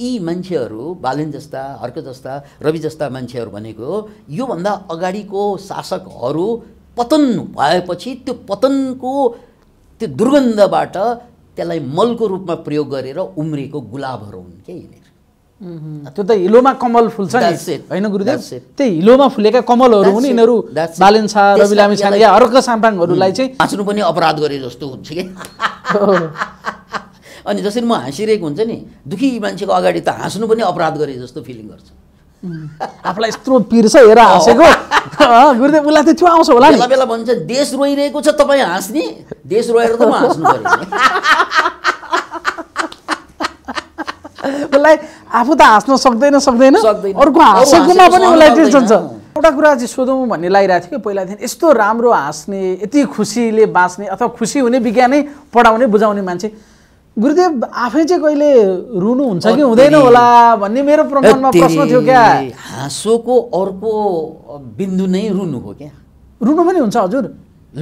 यी मान्छेहरू बालेन जस्ता हर्क जस्ता रवि जस्ता मान्छेहरू भनेको योभन्दा अगाडिको शासकहरू पतन भएपछि त्यो पतनको त्यो दुर्गन्धबाट त्यसलाई मलको रूपमा प्रयोग गरेर उम्रेको गुलाबहरू हुन् क्या यिनीहरू त्यो त हिलोमा कमल फुल्छ नि होइन गुरुदेव त्यो हिलोमा फुलेका कमलहरू हुन् यिनीहरू बालेन रवि लामी या हर्क साम्पाङहरूलाई चाहिँ बाँच्नु पनि अपराध गरे जस्तो हुन्छ कि अनि जसरी म हाँसिरहेको हुन्छ नि दुःखी मान्छेको अगाडि त हाँस्नु पनि अपराध गरेँ जस्तो फिलिङ गर्छ आफूलाई यत्रो पिर्छ हेर हाँसेको गुरुदेव उसलाई त त्यो आउँछ होला बेला बेला भन्छ देश रोइरहेको छ तपाईँ हाँस्ने देश रोएर त म हाँस्नु उसलाई आफू त हाँस्न सक्दैन सक्दैन अर्को हाँसेकोमा पनि उसलाई टेन्सन छ एउटा कुरा चाहिँ सोधौँ भन्ने लागिरहेको थियो कि पहिलादेखि यस्तो राम्रो हाँस्ने यति खुसीले बाँच्ने अथवा खुसी हुने विज्ञानै पढाउने बुझाउने मान्छे गुरुदेव आफै चाहिँ कहिले रुनु हुन्छ कि हुँदैन होला भन्ने मेरो प्रश्न थियो क्या हाँसोको अर्को बिन्दु नै रुनु हो क्या रुनु पनि हुन्छ हजुर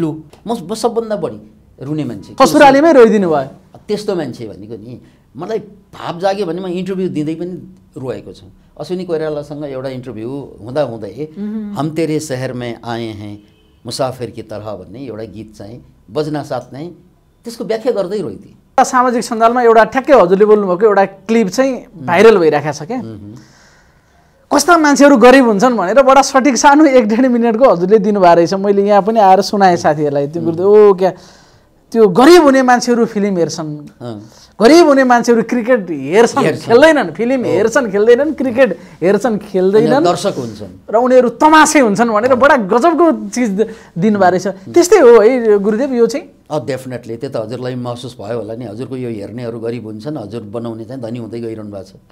लु म सबभन्दा बढी रुने मान्छे कसुरालीमै रोइदिनु भयो त्यस्तो मान्छे भनेको नि मलाई भाव जाग्यो भने म इन्टरभ्यू दिँदै पनि रोएको छु अश्विनी कोइरालासँग एउटा इन्टरभ्यू हुँदा हुँदै हम तेरे सहरमै आए हैं मुसाफिर की तरह भन्ने एउटा गीत चाहिँ बज्नासाथ नै त्यसको व्याख्या गर्दै रोइदिएँ सामाजिक सञ्जालमा एउटा ठ्याक्कै हजुरले बोल्नुभएको एउटा क्लिप चाहिँ भाइरल भइरहेको छ क्या कस्ता मान्छेहरू गरिब हुन्छन् भनेर बडा सठिक सानो एक डेढ मिनटको हजुरले दिनुभएको रहेछ मैले यहाँ पनि आएर सुनाएँ साथीहरूलाई त्यो गुरुदेव ओ क्या त्यो गरिब हुने मान्छेहरू फिल्म हेर्छन् गरिब हुने मान्छेहरू क्रिकेट हेर्छन् खेल्दैनन् फिल्म हेर्छन् खेल्दैनन् क्रिकेट हेर्छन् खेल्दैनन् दर्शक हुन्छन् र उनीहरू तमासे हुन्छन् भनेर बडा गजबको चिज दिनुभएको रहेछ त्यस्तै हो है गुरुदेव यो चाहिँ अँ डेफिनेटली त्यो त हजुरलाई महसुस भयो होला नि हजुरको यो हेर्नेहरू गरिब हुन्छन् हजुर बनाउने चाहिँ धनी हुँदै गइरहनु भएको छ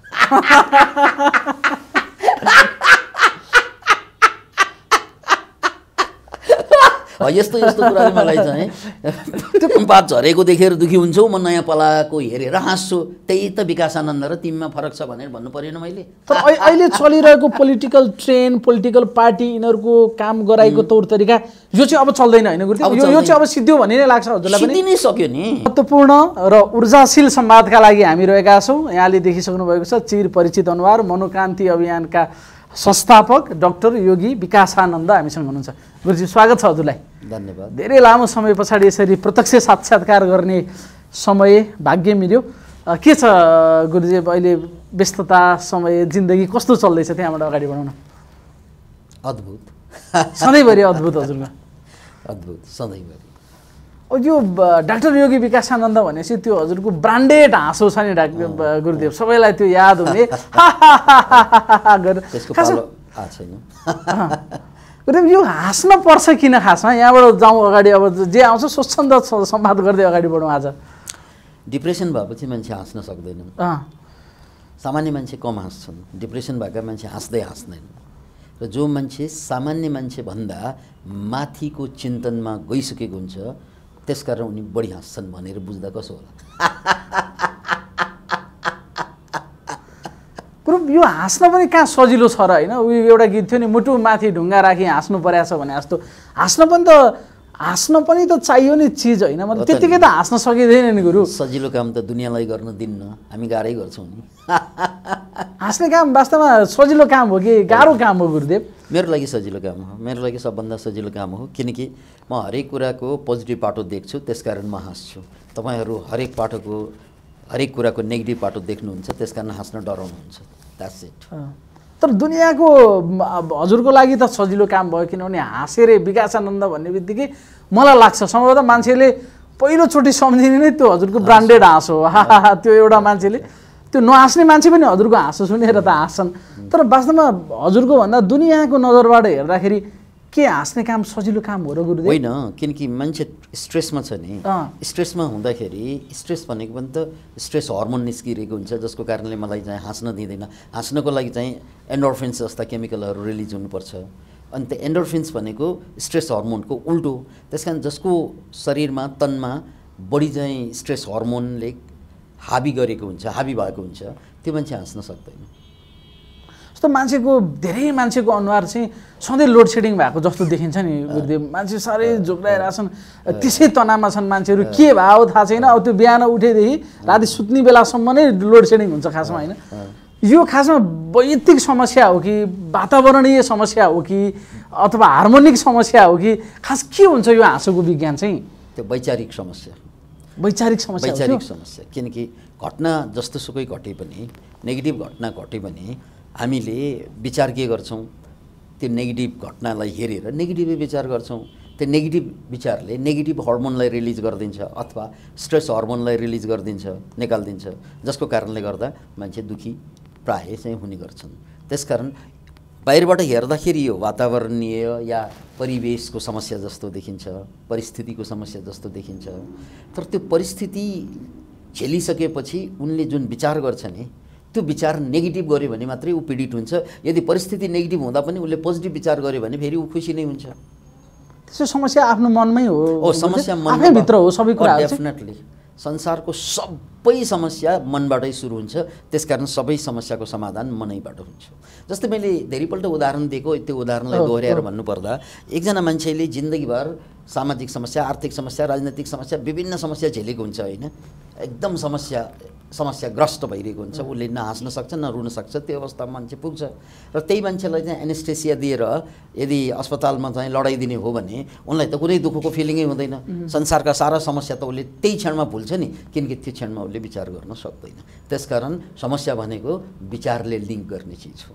यस्तो यस्तो कुराले मलाई चाहिँ त्यो पात झरेको देखेर दुःखी हुन्छौ म नयाँ पलाएको हेरेर हाँस्छु त्यही त विकासानन्द र तिमीमा फरक छ भनेर भन्नु परेन मैले तर अहिले चलिरहेको पोलिटिकल ट्रेन पोलिटिकल पार्टी यिनीहरूको काम गराएको तौर तरिका यो चाहिँ अब चल्दैन होइन यो चाहिँ अब सिद्धियो भन्ने नै लाग्छ हजुरलाई नै सक्यो नि महत्त्वपूर्ण र ऊर्जाशील संवादका लागि हामी रहेका छौँ यहाँले देखिसक्नु भएको छ चिर परिचित अनुहार मनोक्रान्ति अभियानका संस्थापक डक्टर योगी विकासानन्द हामीसँग हुनुहुन्छ गुरुजी स्वागत छ हजुरलाई धन्यवाद धेरै लामो समय पछाडि यसरी प्रत्यक्ष साक्षात्कार गर्ने समय भाग्य मिल्यो के छ गुरुजी अहिले व्यस्तता समय जिन्दगी कस्तो चल्दैछ त्यहाँबाट अगाडि बढाउन अद्भुत सधैँभरि अद्भुत हजुरमा अद्भुत सधैँभरि यो डाक्टर योगी विकासानन्द भनेपछि त्यो हजुरको ब्रान्डेड हाँसो छ नि डाक्टर गुरुदेव सबैलाई त्यो याद हुने गुरुदेव यो हाँस्न पर्छ किन खासमा यहाँबाट जाउँ अगाडि अब जे आउँछ स्वच्छन्द सम्वाद गर्दै अगाडि बढौँ आज डिप्रेसन भएपछि मान्छे हाँस्न सक्दैन सामान्य मान्छे कम हाँस्छन् डिप्रेसन भएका मान्छे हाँस्दै हाँस्दैन र जो मान्छे सामान्य मान्छेभन्दा माथिको चिन्तनमा गइसकेको हुन्छ त्यस कारण उनी बढी हाँस्छन् भनेर बुझ्दा कसो होला ग्रुप यो हाँस्न पनि कहाँ सजिलो छ र होइन उयो एउटा गीत थियो नि मुटु माथि ढुङ्गा राखी हाँस्नु परेको छ भने जस्तो हाँस्न पनि त हाँस्न पनि त चाहियो नि चिज होइन मतलब त्यतिकै त हाँस्न सकिँदैन नि गुरु सजिलो काम त दुनियाँलाई गर्न दिन्न हामी गाह्रै गर्छौँ नि हाँस्ने काम वास्तवमा सजिलो काम हो कि गाह्रो काम हो गुरुदेव मेरो लागि सजिलो काम हो मेरो लागि सबभन्दा सजिलो काम हो किनकि म हरेक कुराको पोजिटिभ पाटो देख्छु त्यसकारण म हाँस्छु तपाईँहरू हरेक पाटोको हरेक कुराको नेगेटिभ पाटो देख्नुहुन्छ त्यस कारण हाँस्न डराउनुहुन्छ द्याट्स इट तर दुनियाँको हजुरको लागि त सजिलो काम भयो किनभने हाँसेर विकासानन्द भन्ने बित्तिकै मलाई लाग्छ सम्भवतः मान्छेले पहिलोचोटि सम्झिने नै त्यो हजुरको ब्रान्डेड हाँस हो त्यो एउटा मान्छेले त्यो नहाँस्ने मान्छे पनि हजुरको हाँसो सुनेर त हाँस्छन् तर वास्तवमा हजुरको भन्दा दुनियाँको नजरबाट हेर्दाखेरि के हाँस्ने काम सजिलो काम हो र गुरु होइन किनकि मान्छे स्ट्रेसमा छ नि स्ट्रेसमा हुँदाखेरि स्ट्रेस भनेको पनि त स्ट्रेस हर्मोन निस्किरहेको हुन्छ जसको कारणले मलाई चाहिँ हाँस्न दिँदैन हाँस्नको लागि चाहिँ एन्डोर्फिन्स जस्ता केमिकलहरू रिलिज हुनुपर्छ अनि त्यो एन्डोर्फिन्स भनेको स्ट्रेस हर्मोनको उल्टो त्यस कारण जसको शरीरमा तनमा बढी चाहिँ स्ट्रेस हर्मोनले हाबी गरेको हुन्छ हाबी भएको हुन्छ त्यो मान्छे हाँस्न सक्दैन जस्तो मान्छेको धेरै मान्छेको अनुहार चाहिँ सधैँ लोड सेडिङ भएको जस्तो देखिन्छ नि गुरुदेव मान्छे साह्रै जोग्राइरहेछन् त्यसै तनावमा छन् मान्छेहरू के भयो थाहा छैन अब त्यो बिहान उठेदेखि राति सुत्ने बेलासम्म नै लोड सेडिङ हुन्छ खासमा होइन यो खासमा वैयक्तिक समस्या हो कि वातावरणीय समस्या हो कि अथवा हार्मोनिक समस्या हो कि खास के हुन्छ यो हाँसोको विज्ञान चाहिँ त्यो वैचारिक समस्या वैचारिक समस्या वैचारिक समस्या किनकि घटना जस्तोसुकै घटे पनि नेगेटिभ घटना घटे पनि हामीले विचार के गर्छौँ त्यो नेगेटिभ घटनालाई हेरेर नेगेटिभै विचार गर्छौँ त्यो नेगेटिभ विचारले नेगेटिभ हर्मोनलाई रिलिज गरिदिन्छ अथवा स्ट्रेस हर्मोनलाई रिलिज गरिदिन्छ निकालिदिन्छ जसको कारणले गर्दा मान्छे दुःखी प्राय चाहिँ हुने गर्छन् त्यसकारण बाहिरबाट हेर्दाखेरि यो वातावरणीय या परिवेशको समस्या जस्तो देखिन्छ परिस्थितिको समस्या जस्तो देखिन्छ तर त्यो परिस्थिति झेलिसकेपछि उनले जुन विचार गर्छ नि त्यो विचार नेगेटिभ गर्यो भने मात्रै ऊ पीडित हुन्छ यदि परिस्थिति नेगेटिभ हुँदा पनि उसले पोजिटिभ विचार गर्यो भने फेरि ऊ खुसी नै हुन्छ त्यसो समस्या आफ्नो मनमै हो समस्या मनभित्र हो सबै कुरा डेफिनेटली oh, संसारको सबै समस्या मनबाटै सुरु हुन्छ त्यसकारण सबै समस्याको समाधान मनैबाट हुन्छ जस्तै मैले धेरैपल्ट उदाहरण दिएको त्यो उदाहरणलाई दोहोऱ्याएर भन्नुपर्दा एकजना मान्छेले जिन्दगीभर सामाजिक समस्या आर्थिक समस्या राजनैतिक समस्या विभिन्न समस्या झेलेको हुन्छ होइन एकदम समस्या समस्याग्रस्त भइरहेको हुन्छ उसले नहाँस्न सक्छ न रुन सक्छ त्यो अवस्थामा मान्छे पुग्छ र त्यही मान्छेलाई चाहिँ एनेस्थेसिया दिएर यदि अस्पतालमा चाहिँ लडाइदिने हो भने उनलाई त कुनै दुःखको फिलिङै हुँदैन संसारका सारा समस्या त उसले त्यही क्षणमा भुल्छ नि किनकि त्यो क्षणमा उसले विचार गर्न सक्दैन त्यसकारण समस्या भनेको विचारले लिङ्क गर्ने चिज हो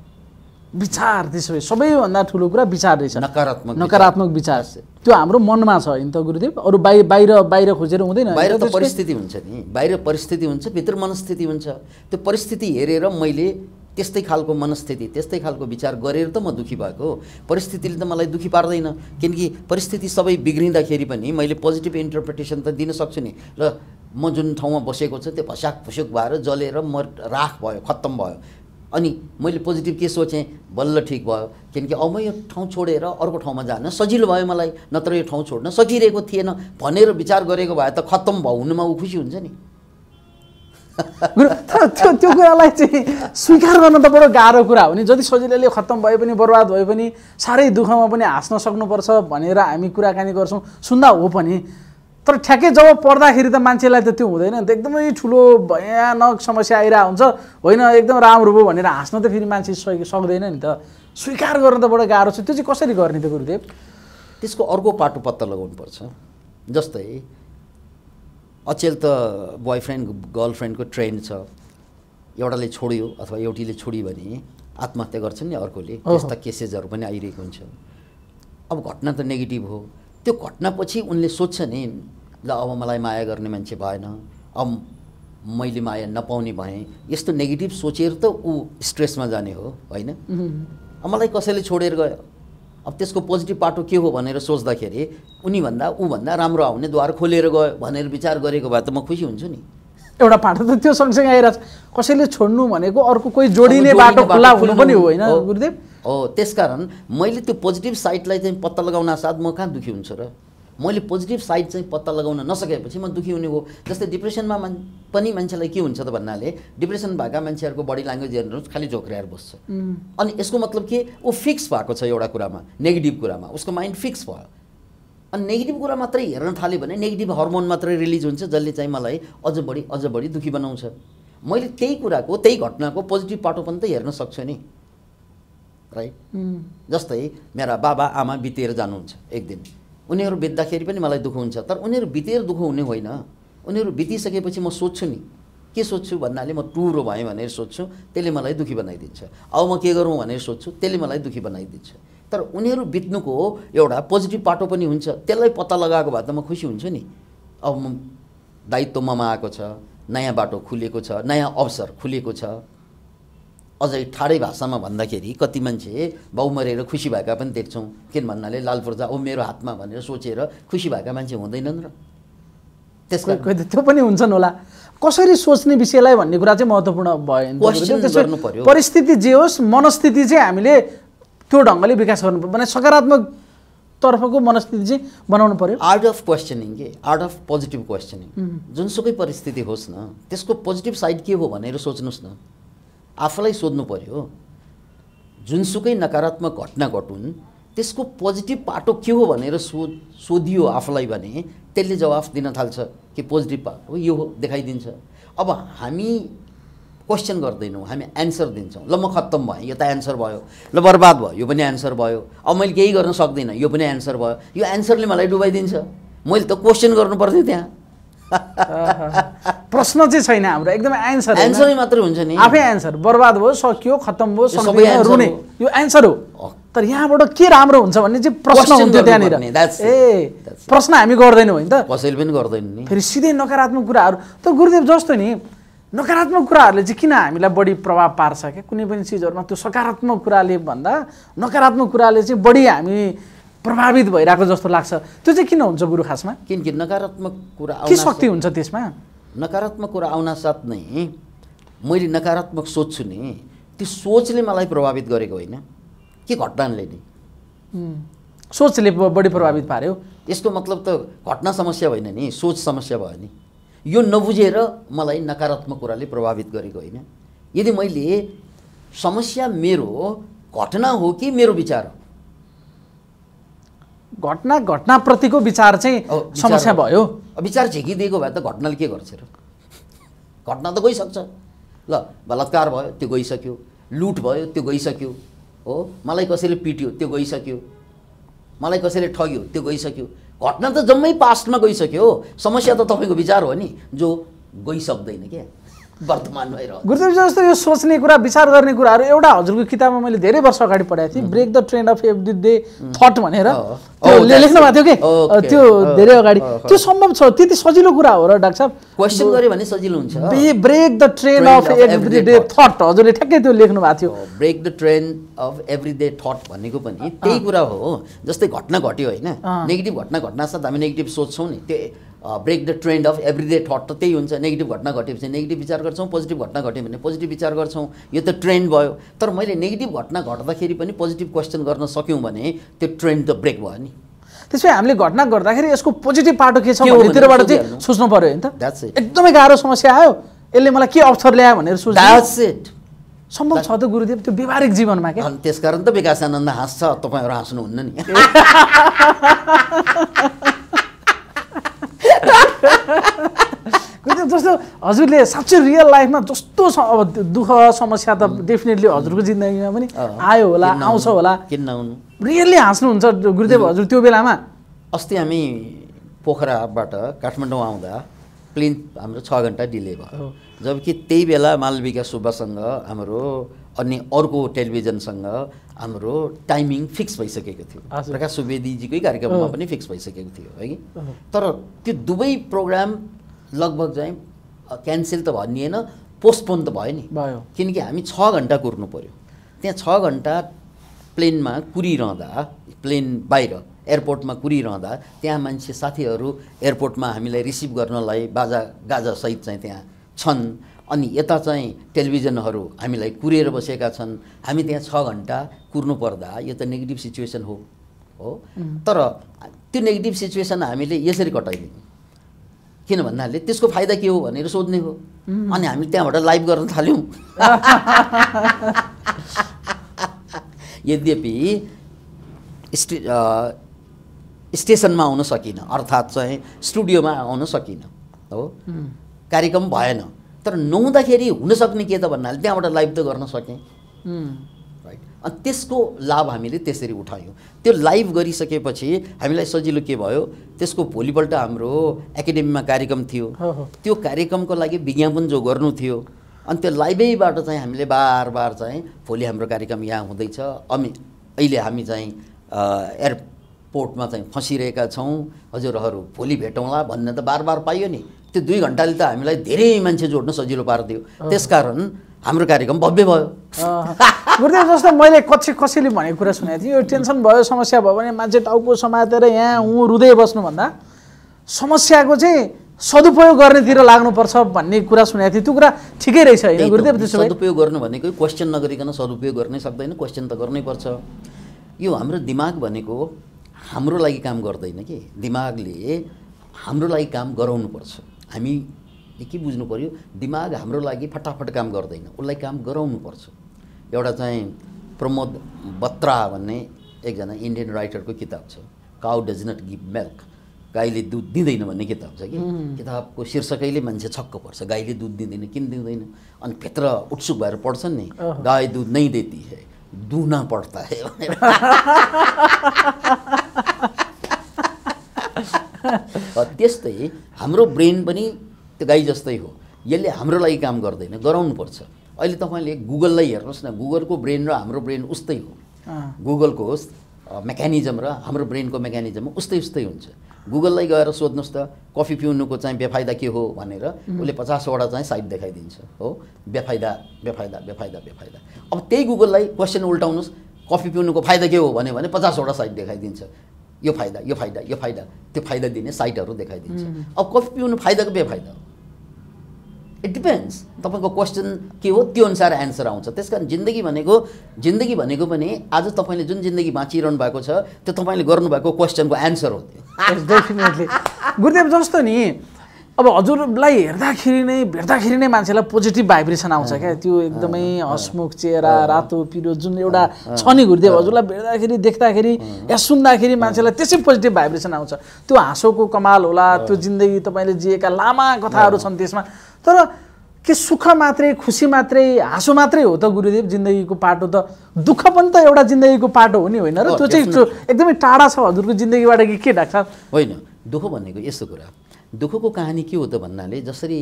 विचार त्यसो भए सबैभन्दा ठुलो कुरा विचार रहेछ नकारात्मक नकारात्मक विचार त्यो हाम्रो मनमा छ नि गुरुदेव अरू बाहिर बाहिर बाहिर खोजेर हुँदैन बाहिर त परिस्थिति हुन्छ नि बाहिर परिस्थिति हुन्छ भित्र मनस्थिति हुन्छ त्यो परिस्थिति हेरेर मैले त्यस्तै खालको मनस्थिति त्यस्तै खालको विचार गरेर त म दुःखी भएको परिस्थितिले त मलाई दुःखी पार्दैन किनकि परिस्थिति सबै बिग्रिँदाखेरि पनि मैले पोजिटिभ इन्टरप्रिटेसन त दिन सक्छु नि ल म जुन ठाउँमा बसेको छु त्यो फसाक फुस्युक भएर जलेर म राख भयो खत्तम भयो अनि मैले पोजिटिभ के सोचेँ बल्ल ठिक भयो किनकि अब म यो ठाउँ छोडेर अर्को ठाउँमा जान सजिलो भयो मलाई नत्र यो ठाउँ छोड्न सकिरहेको थिएन भनेर विचार गरेको भए त खत्तम भयो हुनुमा ऊ खुसी हुन्छ नि त्यो त्यो कुरालाई चाहिँ स्वीकार गर्न त बडो गाह्रो कुरा हो नि जति सजिलैले खत्तम भए पनि बर्बाद भए पनि साह्रै दुःखमा पनि हाँस्न सक्नुपर्छ भनेर हामी कुराकानी गर्छौँ सुन्दा हो पनि तर ठ्याक्कै जब पढ्दाखेरि त मान्छेलाई त त्यो हुँदैन नि त एकदमै ठुलो भयानक समस्या आइरहेको हुन्छ होइन एकदम राम्रो भयो भनेर हाँस्न त फेरि मान्छे सक्दैन नि त स्वीकार गर्न त बडा गाह्रो छ त्यो चाहिँ कसरी गर्ने त गुरुदेव त्यसको अर्को पाटो पत्ता लगाउनुपर्छ जस्तै अचेल त बोयफ्रेन्ड गर्लफ्रेन्डको ट्रेन्ड छ एउटाले छोड्यो अथवा एउटीले छोड्यो भने आत्महत्या गर्छन् नि अर्कोले त्यस्ता केसेसहरू पनि आइरहेको हुन्छ अब घटना त नेगेटिभ हो त्यो घटनापछि उनले सोध्छ नि ल अब मलाई माया गर्ने मान्छे भएन अब मैले माया नपाउने भएँ यस्तो नेगेटिभ सोचेर त ऊ स्ट्रेसमा जाने हो होइन अब मलाई कसैले छोडेर गयो अब त्यसको पोजिटिभ पाटो के हो भनेर सोच्दाखेरि उनीभन्दा ऊभन्दा राम्रो आउने द्वार खोलेर गयो भनेर विचार गरेको भए त म खुसी हुन्छु नि एउटा पाठ त त्यो सँगसँगै आइरहेको छ कसैले छोड्नु भनेको अर्को कोही जोडिने बाटो खुला हुनु पनि होइन गुरुदेव हो त्यसकारण मैले त्यो पोजिटिभ साइडलाई चाहिँ पत्ता लगाउन साथ म कहाँ दुःखी हुन्छु र मैले पोजिटिभ साइड चाहिँ पत्ता लगाउन नसकेपछि म दुःखी हुने हो जस्तै डिप्रेसनमा मान पनि मान्छेलाई के हुन्छ त भन्नाले डिप्रेसन भएका मान्छेहरूको बडी ल्याङ्ग्वेज हेर्नु खालि झोक्राएर बस्छ अनि यसको मतलब के ऊ फिक्स भएको छ एउटा कुरामा नेगेटिभ कुरामा उसको माइन्ड फिक्स भयो अनि नेगेटिभ कुरा मात्रै हेर्न थाल्यो भने नेगेटिभ हर्मोन मात्रै रिलिज हुन्छ जसले चाहिँ मलाई अझ बढी अझ बढी दुःखी बनाउँछ मैले त्यही कुराको त्यही घटनाको पोजिटिभ पाटो पनि त हेर्न सक्छु नि राइट जस्तै मेरा बाबा आमा बितेर जानुहुन्छ एक दिन उनीहरू बित्दाखेरि पनि मलाई दुःख हुन्छ तर उनीहरू बितेर दुःख हुने होइन उनीहरू बितिसकेपछि म सोध्छु नि के सोध्छु भन्नाले म टुरो भएँ भनेर सोध्छु त्यसले मलाई दुःखी बनाइदिन्छ अब म के गरौँ भनेर सोध्छु त्यसले मलाई दुःखी बनाइदिन्छ तर उनीहरू बित्नुको एउटा पोजिटिभ पाटो पनि हुन्छ त्यसलाई पत्ता लगाएको भए त म खुसी हुन्छु नि अब दायित्व ममा आएको छ नयाँ बाटो खुलेको छ नयाँ अवसर खुलेको छ अझै ठाडै भाषामा भन्दाखेरि कति मान्छे बाउ मरेर खुसी भएका पनि देख्छौँ किन भन्नाले लाल पूर्जा ओ मेरो हातमा भनेर सोचेर खुसी भएका मान्छे हुँदैनन् र त्यसको त्यो पनि हुन्छन् होला कसरी सोच्ने विषयलाई भन्ने कुरा चाहिँ महत्त्वपूर्ण भयो परिस्थिति जे होस् मनस्थिति चाहिँ हामीले त्यो ढङ्गले विकास गर्नु पर्यो भने सकारात्मक तर्फको मनस्थिति चाहिँ बनाउनु पऱ्यो आर्ट अफ क्वेसनिङ के आर्ट अफ पोजिटिभ क्वेसनिङ जुनसुकै परिस्थिति होस् न त्यसको पोजिटिभ साइड के हो भनेर सोच्नुहोस् न आफूलाई सोध्नु पऱ्यो जुनसुकै नकारात्मक घटना घटुन् त्यसको पोजिटिभ पाटो के हो भनेर सो सोधियो आफूलाई भने त्यसले जवाफ दिन थाल्छ कि पोजिटिभ पाटो यो हो देखाइदिन्छ अब हामी क्वेसन गर्दैनौँ हामी एन्सर दिन्छौँ ल म खत्तम भएँ यो त एन्सर भयो ल बर्बाद भयो यो पनि एन्सर भयो अब मैले केही गर्न सक्दिनँ यो पनि एन्सर भयो यो एन्सरले मलाई डुबाइदिन्छ मैले त क्वेसन गर्नु पर्थ्यो त्यहाँ प्रश्न चाहिँ छैन हाम्रो एकदमै एन्सर एन्सरै मात्रै हुन्छ नि आफै एन्सर बर्बाद भयो सकियो खत्तम भयो सबै रुने यो एन्सर हो तर यहाँबाट के राम्रो हुन्छ भन्ने चाहिँ प्रश्न हुन्थ्यो त्यहाँनिर ए प्रश्न हामी गर्दैनौँ होइन त कसैले पनि गर्दैन फेरि सिधै नकारात्मक कुराहरू त गुरुदेव जस्तो नि नकारात्मक कुराहरूले चाहिँ किन हामीलाई बढी प्रभाव पार्छ क्या कुनै पनि चिजहरूमा त्यो सकारात्मक कुराले भन्दा नकारात्मक कुराले चाहिँ बढी हामी प्रभावित भइरहेको जस्तो लाग्छ त्यो चाहिँ किन हुन्छ गुरु खासमा किनकि नकारात्मक कुरा के शक्ति हुन्छ त्यसमा नकारात्मक कुरा आउन साथ नै मैले नकारात्मक सोच्छु नि त्यो सोचले मलाई प्रभावित गरेको होइन के घटनाले नि सोचले बढी प्रभावित पार्यो यसको मतलब त घटना समस्या होइन नि सोच समस्या भयो नि यो नबुझेर मलाई नकारात्मक कुराले प्रभावित गरेको होइन यदि मैले समस्या मेरो घटना हो कि मेरो विचार हो घटना घटनाप्रतिको विचार चाहिँ समस्या भयो विचार झिकिदिएको भए त घटनाले के गर्छ र घटना त गइसक्छ ल बलात्कार भयो त्यो गइसक्यो लुट भयो त्यो गइसक्यो हो मलाई कसैले पिट्यो त्यो गइसक्यो मलाई कसैले ठग्यो त्यो गइसक्यो घटना त जम्मै पास्टमा गइसक्यो समस्या त तपाईँको विचार हो नि जो गइसक्दैन क्या वर्तमान भइरहेको गुरुदेव जस्तो यो सोच्ने कुरा विचार गर्ने कुराहरू एउटा हजुरको किताबमा मैले धेरै वर्ष अगाडि पढाएको थिएँ break the trend of everyday thought भनेर लेख्नु भएको थियो कि त्यो धेरै अगाडि त्यो सम्भव छ त्यति सजिलो कुरा हो र डाक्टर साहब क्वेसन गऱ्यो भने सजिलो हुन्छ break the train of everyday thought हजुरले ठ्याक्कै त्यो लेख्नु भएको थियो break the train of everyday thought भनेको पनि त्यही कुरा हो जस्तै घटना घट्यो होइन नेगेटिभ घटना घटना साथ हामी नेगेटिभ सोच्छौँ नि त्यो break the trend of everyday thought त त्यही हुन्छ नेगेटिभ घटना घटेपछि नेगेटिभ विचार गर्छौँ पोजिटिभ घटना घट्यो भने पोजिटिभ विचार गर्छौँ यो त ट्रेन्ड भयो तर मैले नेगेटिभ घटना घट्दाखेरि पनि पोजिटिभ क्वेसन गर्न सक्यौँ भने त्यो ट्रेन्ड त ब्रेक भयो नि त्यसपछि हामीले घटना गर्दाखेरि यसको पोजिटिभ पाटो के छ भन्नेतिरबाट चाहिँ सोच्नु पऱ्यो नि त एकदमै गाह्रो समस्या आयो यसले मलाई के अवसर ल्यायो भनेर सोच्छेट सम्भव छ त गुरुदेव त्यो व्यवहारिक जीवनमा क्या त्यसकारण त विकास आनन्द हाँस्छ तपाईँहरू हाँस्नुहुन्न नि जस्तो हजुरले साँच्चै रियल लाइफमा जस्तो अब दुःख समस्या त डेफिनेटली हजुरको जिन्दगीमा पनि आयो होला आउँछ होला किन नहुनु रियल्ली हाँस्नुहुन्छ गुरुदेव हजुर त्यो बेलामा अस्ति हामी पोखराबाट काठमाडौँ आउँदा प्लेन हाम्रो छ घन्टा डिले भयो जबकि त्यही बेला मालविका सुब्बासँग हाम्रो अनि अर्को टेलिभिजनसँग हाम्रो टाइमिङ फिक्स भइसकेको थियो प्रकाश सुवेदीजीकै कार्यक्रममा पनि फिक्स भइसकेको थियो है तर त्यो दुवै प्रोग्राम लगभग चाहिँ क्यान्सल त भनिएन पोस्टपोन त भयो नि भयो किनकि हामी छ घन्टा कुर्नु पऱ्यो त्यहाँ छ घन्टा प्लेनमा कुरिरहँदा प्लेन बाहिर एयरपोर्टमा कुरिरहँदा त्यहाँ मान्छे साथीहरू एयरपोर्टमा हामीलाई रिसिभ गर्नलाई बाजा गाजासहित चाहिँ त्यहाँ छन् अनि यता चाहिँ टेलिभिजनहरू हामीलाई कुरेर बसेका छन् हामी त्यहाँ छ घन्टा कुर्नु पर्दा यो त नेगेटिभ सिचुएसन हो हो तर त्यो नेगेटिभ सिचुएसन हामीले यसरी घटाइदिनु किन भन्नाले त्यसको फाइदा के हो भनेर सोध्ने हो अनि हामी त्यहाँबाट लाइभ गर्न थाल्यौँ यद्यपि स्टे स्टेसनमा आउन सकिनँ अर्थात् चाहिँ स्टुडियोमा आउन सकिनँ हो कार्यक्रम भएन तर नहुँदाखेरि हुनसक्ने के त भन्नाले त्यहाँबाट लाइभ त गर्न सकेँ अनि त्यसको लाभ हामीले त्यसरी उठायौँ त्यो लाइभ गरिसकेपछि हामीलाई सजिलो के भयो त्यसको भोलिपल्ट हाम्रो एकाडेमीमा कार्यक्रम थियो त्यो कार्यक्रमको लागि विज्ञापन जो गर्नु थियो अनि त्यो लाइभैबाट चाहिँ हामीले बार बार चाहिँ भोलि हाम्रो कार्यक्रम यहाँ हुँदैछ अमि अहिले हामी चाहिँ एयरपोर्टमा चाहिँ फँसिरहेका छौँ हजुरहरू भोलि भेटौँला भन्ने त बार बार पाइयो नि त्यो दुई घन्टाले त हामीलाई धेरै मान्छे जोड्न सजिलो पारिदियो त्यसकारण हाम्रो कार्यक्रम भव्य भयो गुरुदेव जस्तो मैले कसै कसैले भनेको कुरा सुनेको थिएँ यो टेन्सन भयो समस्या भयो भने मान्छे टाउको समातेर यहाँ ऊ रुँदै बस्नुभन्दा समस्याको चाहिँ सदुपयोग गर्नेतिर लाग्नुपर्छ भन्ने कुरा सुनेको थिएँ त्यो कुरा ठिकै रहेछ होइन गुरुदेव त्यसो सदुपयोग गर्नु भनेको क्वेसन नगरिकन सदुपयोग गर्नै सक्दैन क्वेसन त गर्नै पर्छ यो हाम्रो दिमाग भनेको हाम्रो लागि काम गर्दैन कि दिमागले हाम्रो लागि काम गराउनुपर्छ हामी के बुझ्नु पऱ्यो दिमाग हाम्रो लागि फटाफट काम गर्दैन उसलाई काम गराउनु पर्छ एउटा चाहिँ प्रमोद बत्रा भन्ने एकजना इन्डियन राइटरको किताब छ cow does not give milk गाईले दुध दिँदैन भन्ने किताब छ कि किताबको शीर्षकैले मान्छे छक्क पर्छ गाईले दुध दिँदैन किन दिँदैन अनि भित्र उत्सुक भएर पढ्छन् नि गाई दुध नै देती है दुना पढ्दा है भनेर त्यस्तै हाम्रो ब्रेन पनि त्यो गाई जस्तै हो यसले हाम्रो लागि काम गर्दैन गराउनुपर्छ अहिले तपाईँले गुगललाई हेर्नुहोस् न गुगलको ब्रेन र हाम्रो ब्रेन उस्तै हो गुगलको होस् मेकानिजम र हाम्रो ब्रेनको मेकानिजम उस्तै उस्तै हुन्छ गुगललाई गएर सोध्नुहोस् त कफी पिउनुको चाहिँ बेफाइदा के हो भनेर उसले पचासवटा चाहिँ साइट देखाइदिन्छ हो बेफाइदा बेफाइदा बेफाइदा बेफाइदा अब त्यही गुगललाई क्वेसन उल्टाउनुहोस् कफी पिउनुको फाइदा के हो भन्यो भने पचासवटा साइट देखाइदिन्छ यो फाइदा यो फाइदा यो फाइदा त्यो फाइदा दिने साइटहरू देखाइदिन्छ अब कफी पिउनु फाइदाको बेफाइदा हो इट डिपेन्ड्स तपाईँको क्वेसन के हो त्यो अनुसार एन्सर आउँछ त्यस कारण जिन्दगी भनेको जिन्दगी भनेको पनि आज तपाईँले जुन जिन्दगी बाँचिरहनु भएको छ त्यो तपाईँले गर्नुभएको क्वेसनको एन्सर हो त्यो गुरुदेव जस्तो नि अब हजुरलाई हेर्दाखेरि नै भेट्दाखेरि नै मान्छेलाई पोजिटिभ भाइब्रेसन आउँछ क्या त्यो एकदमै हसमुख चेहरा रातो पिरो जुन एउटा छ नि गुरुदेव हजुरलाई भेट्दाखेरि देख्दाखेरि या सुन्दाखेरि मान्छेलाई त्यसै पोजिटिभ भाइब्रेसन आउँछ त्यो हाँसोको कमाल होला त्यो जिन्दगी तपाईँले जिएका लामा कथाहरू छन् त्यसमा तर के सुख मात्रै खुसी मात्रै हाँसो मात्रै हो त गुरुदेव जिन्दगीको पाटो त दुःख पनि त एउटा जिन्दगीको पाटो हो नि होइन र त्यो चाहिँ एकदमै टाढा छ हजुरको जिन्दगीबाट कि के ढाक्छ होइन दुःख भनेको यस्तो कुरा दुःखको कहानी के हो त भन्नाले जसरी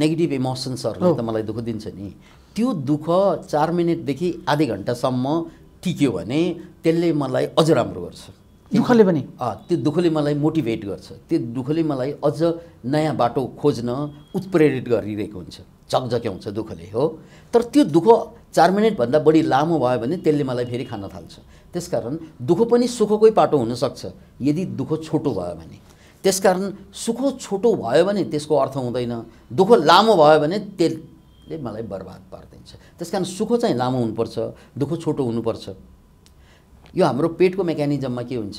नेगेटिभ इमोसन्सहरूले त मलाई दुःख दिन्छ नि त्यो दुःख चार मिनटदेखि आधी घन्टासम्म टिक्यो भने त्यसले मलाई अझ राम्रो गर्छ दुःखले पनि त्यो दुःखले मलाई मोटिभेट गर्छ त्यो दुःखले मलाई अझ नयाँ बाटो खोज्न उत्प्रेरित गरिरहेको हुन्छ झकझक्याउँछ दुःखले हो तर त्यो दुःख चार मिनटभन्दा बढी लामो भयो भने त्यसले मलाई फेरि खान थाल्छ त्यसकारण दुःख पनि सुखकै पाटो हुनसक्छ यदि दुःख छोटो भयो भने त्यसकारण सुख छोटो भयो भने त्यसको अर्थ हुँदैन दुःख लामो भयो भने त्यसले मलाई बर्बाद पारिदिन्छ त्यस कारण सुख चाहिँ लामो हुनुपर्छ दुःख छोटो हुनुपर्छ यो हाम्रो पेटको मेकानिजममा के हुन्छ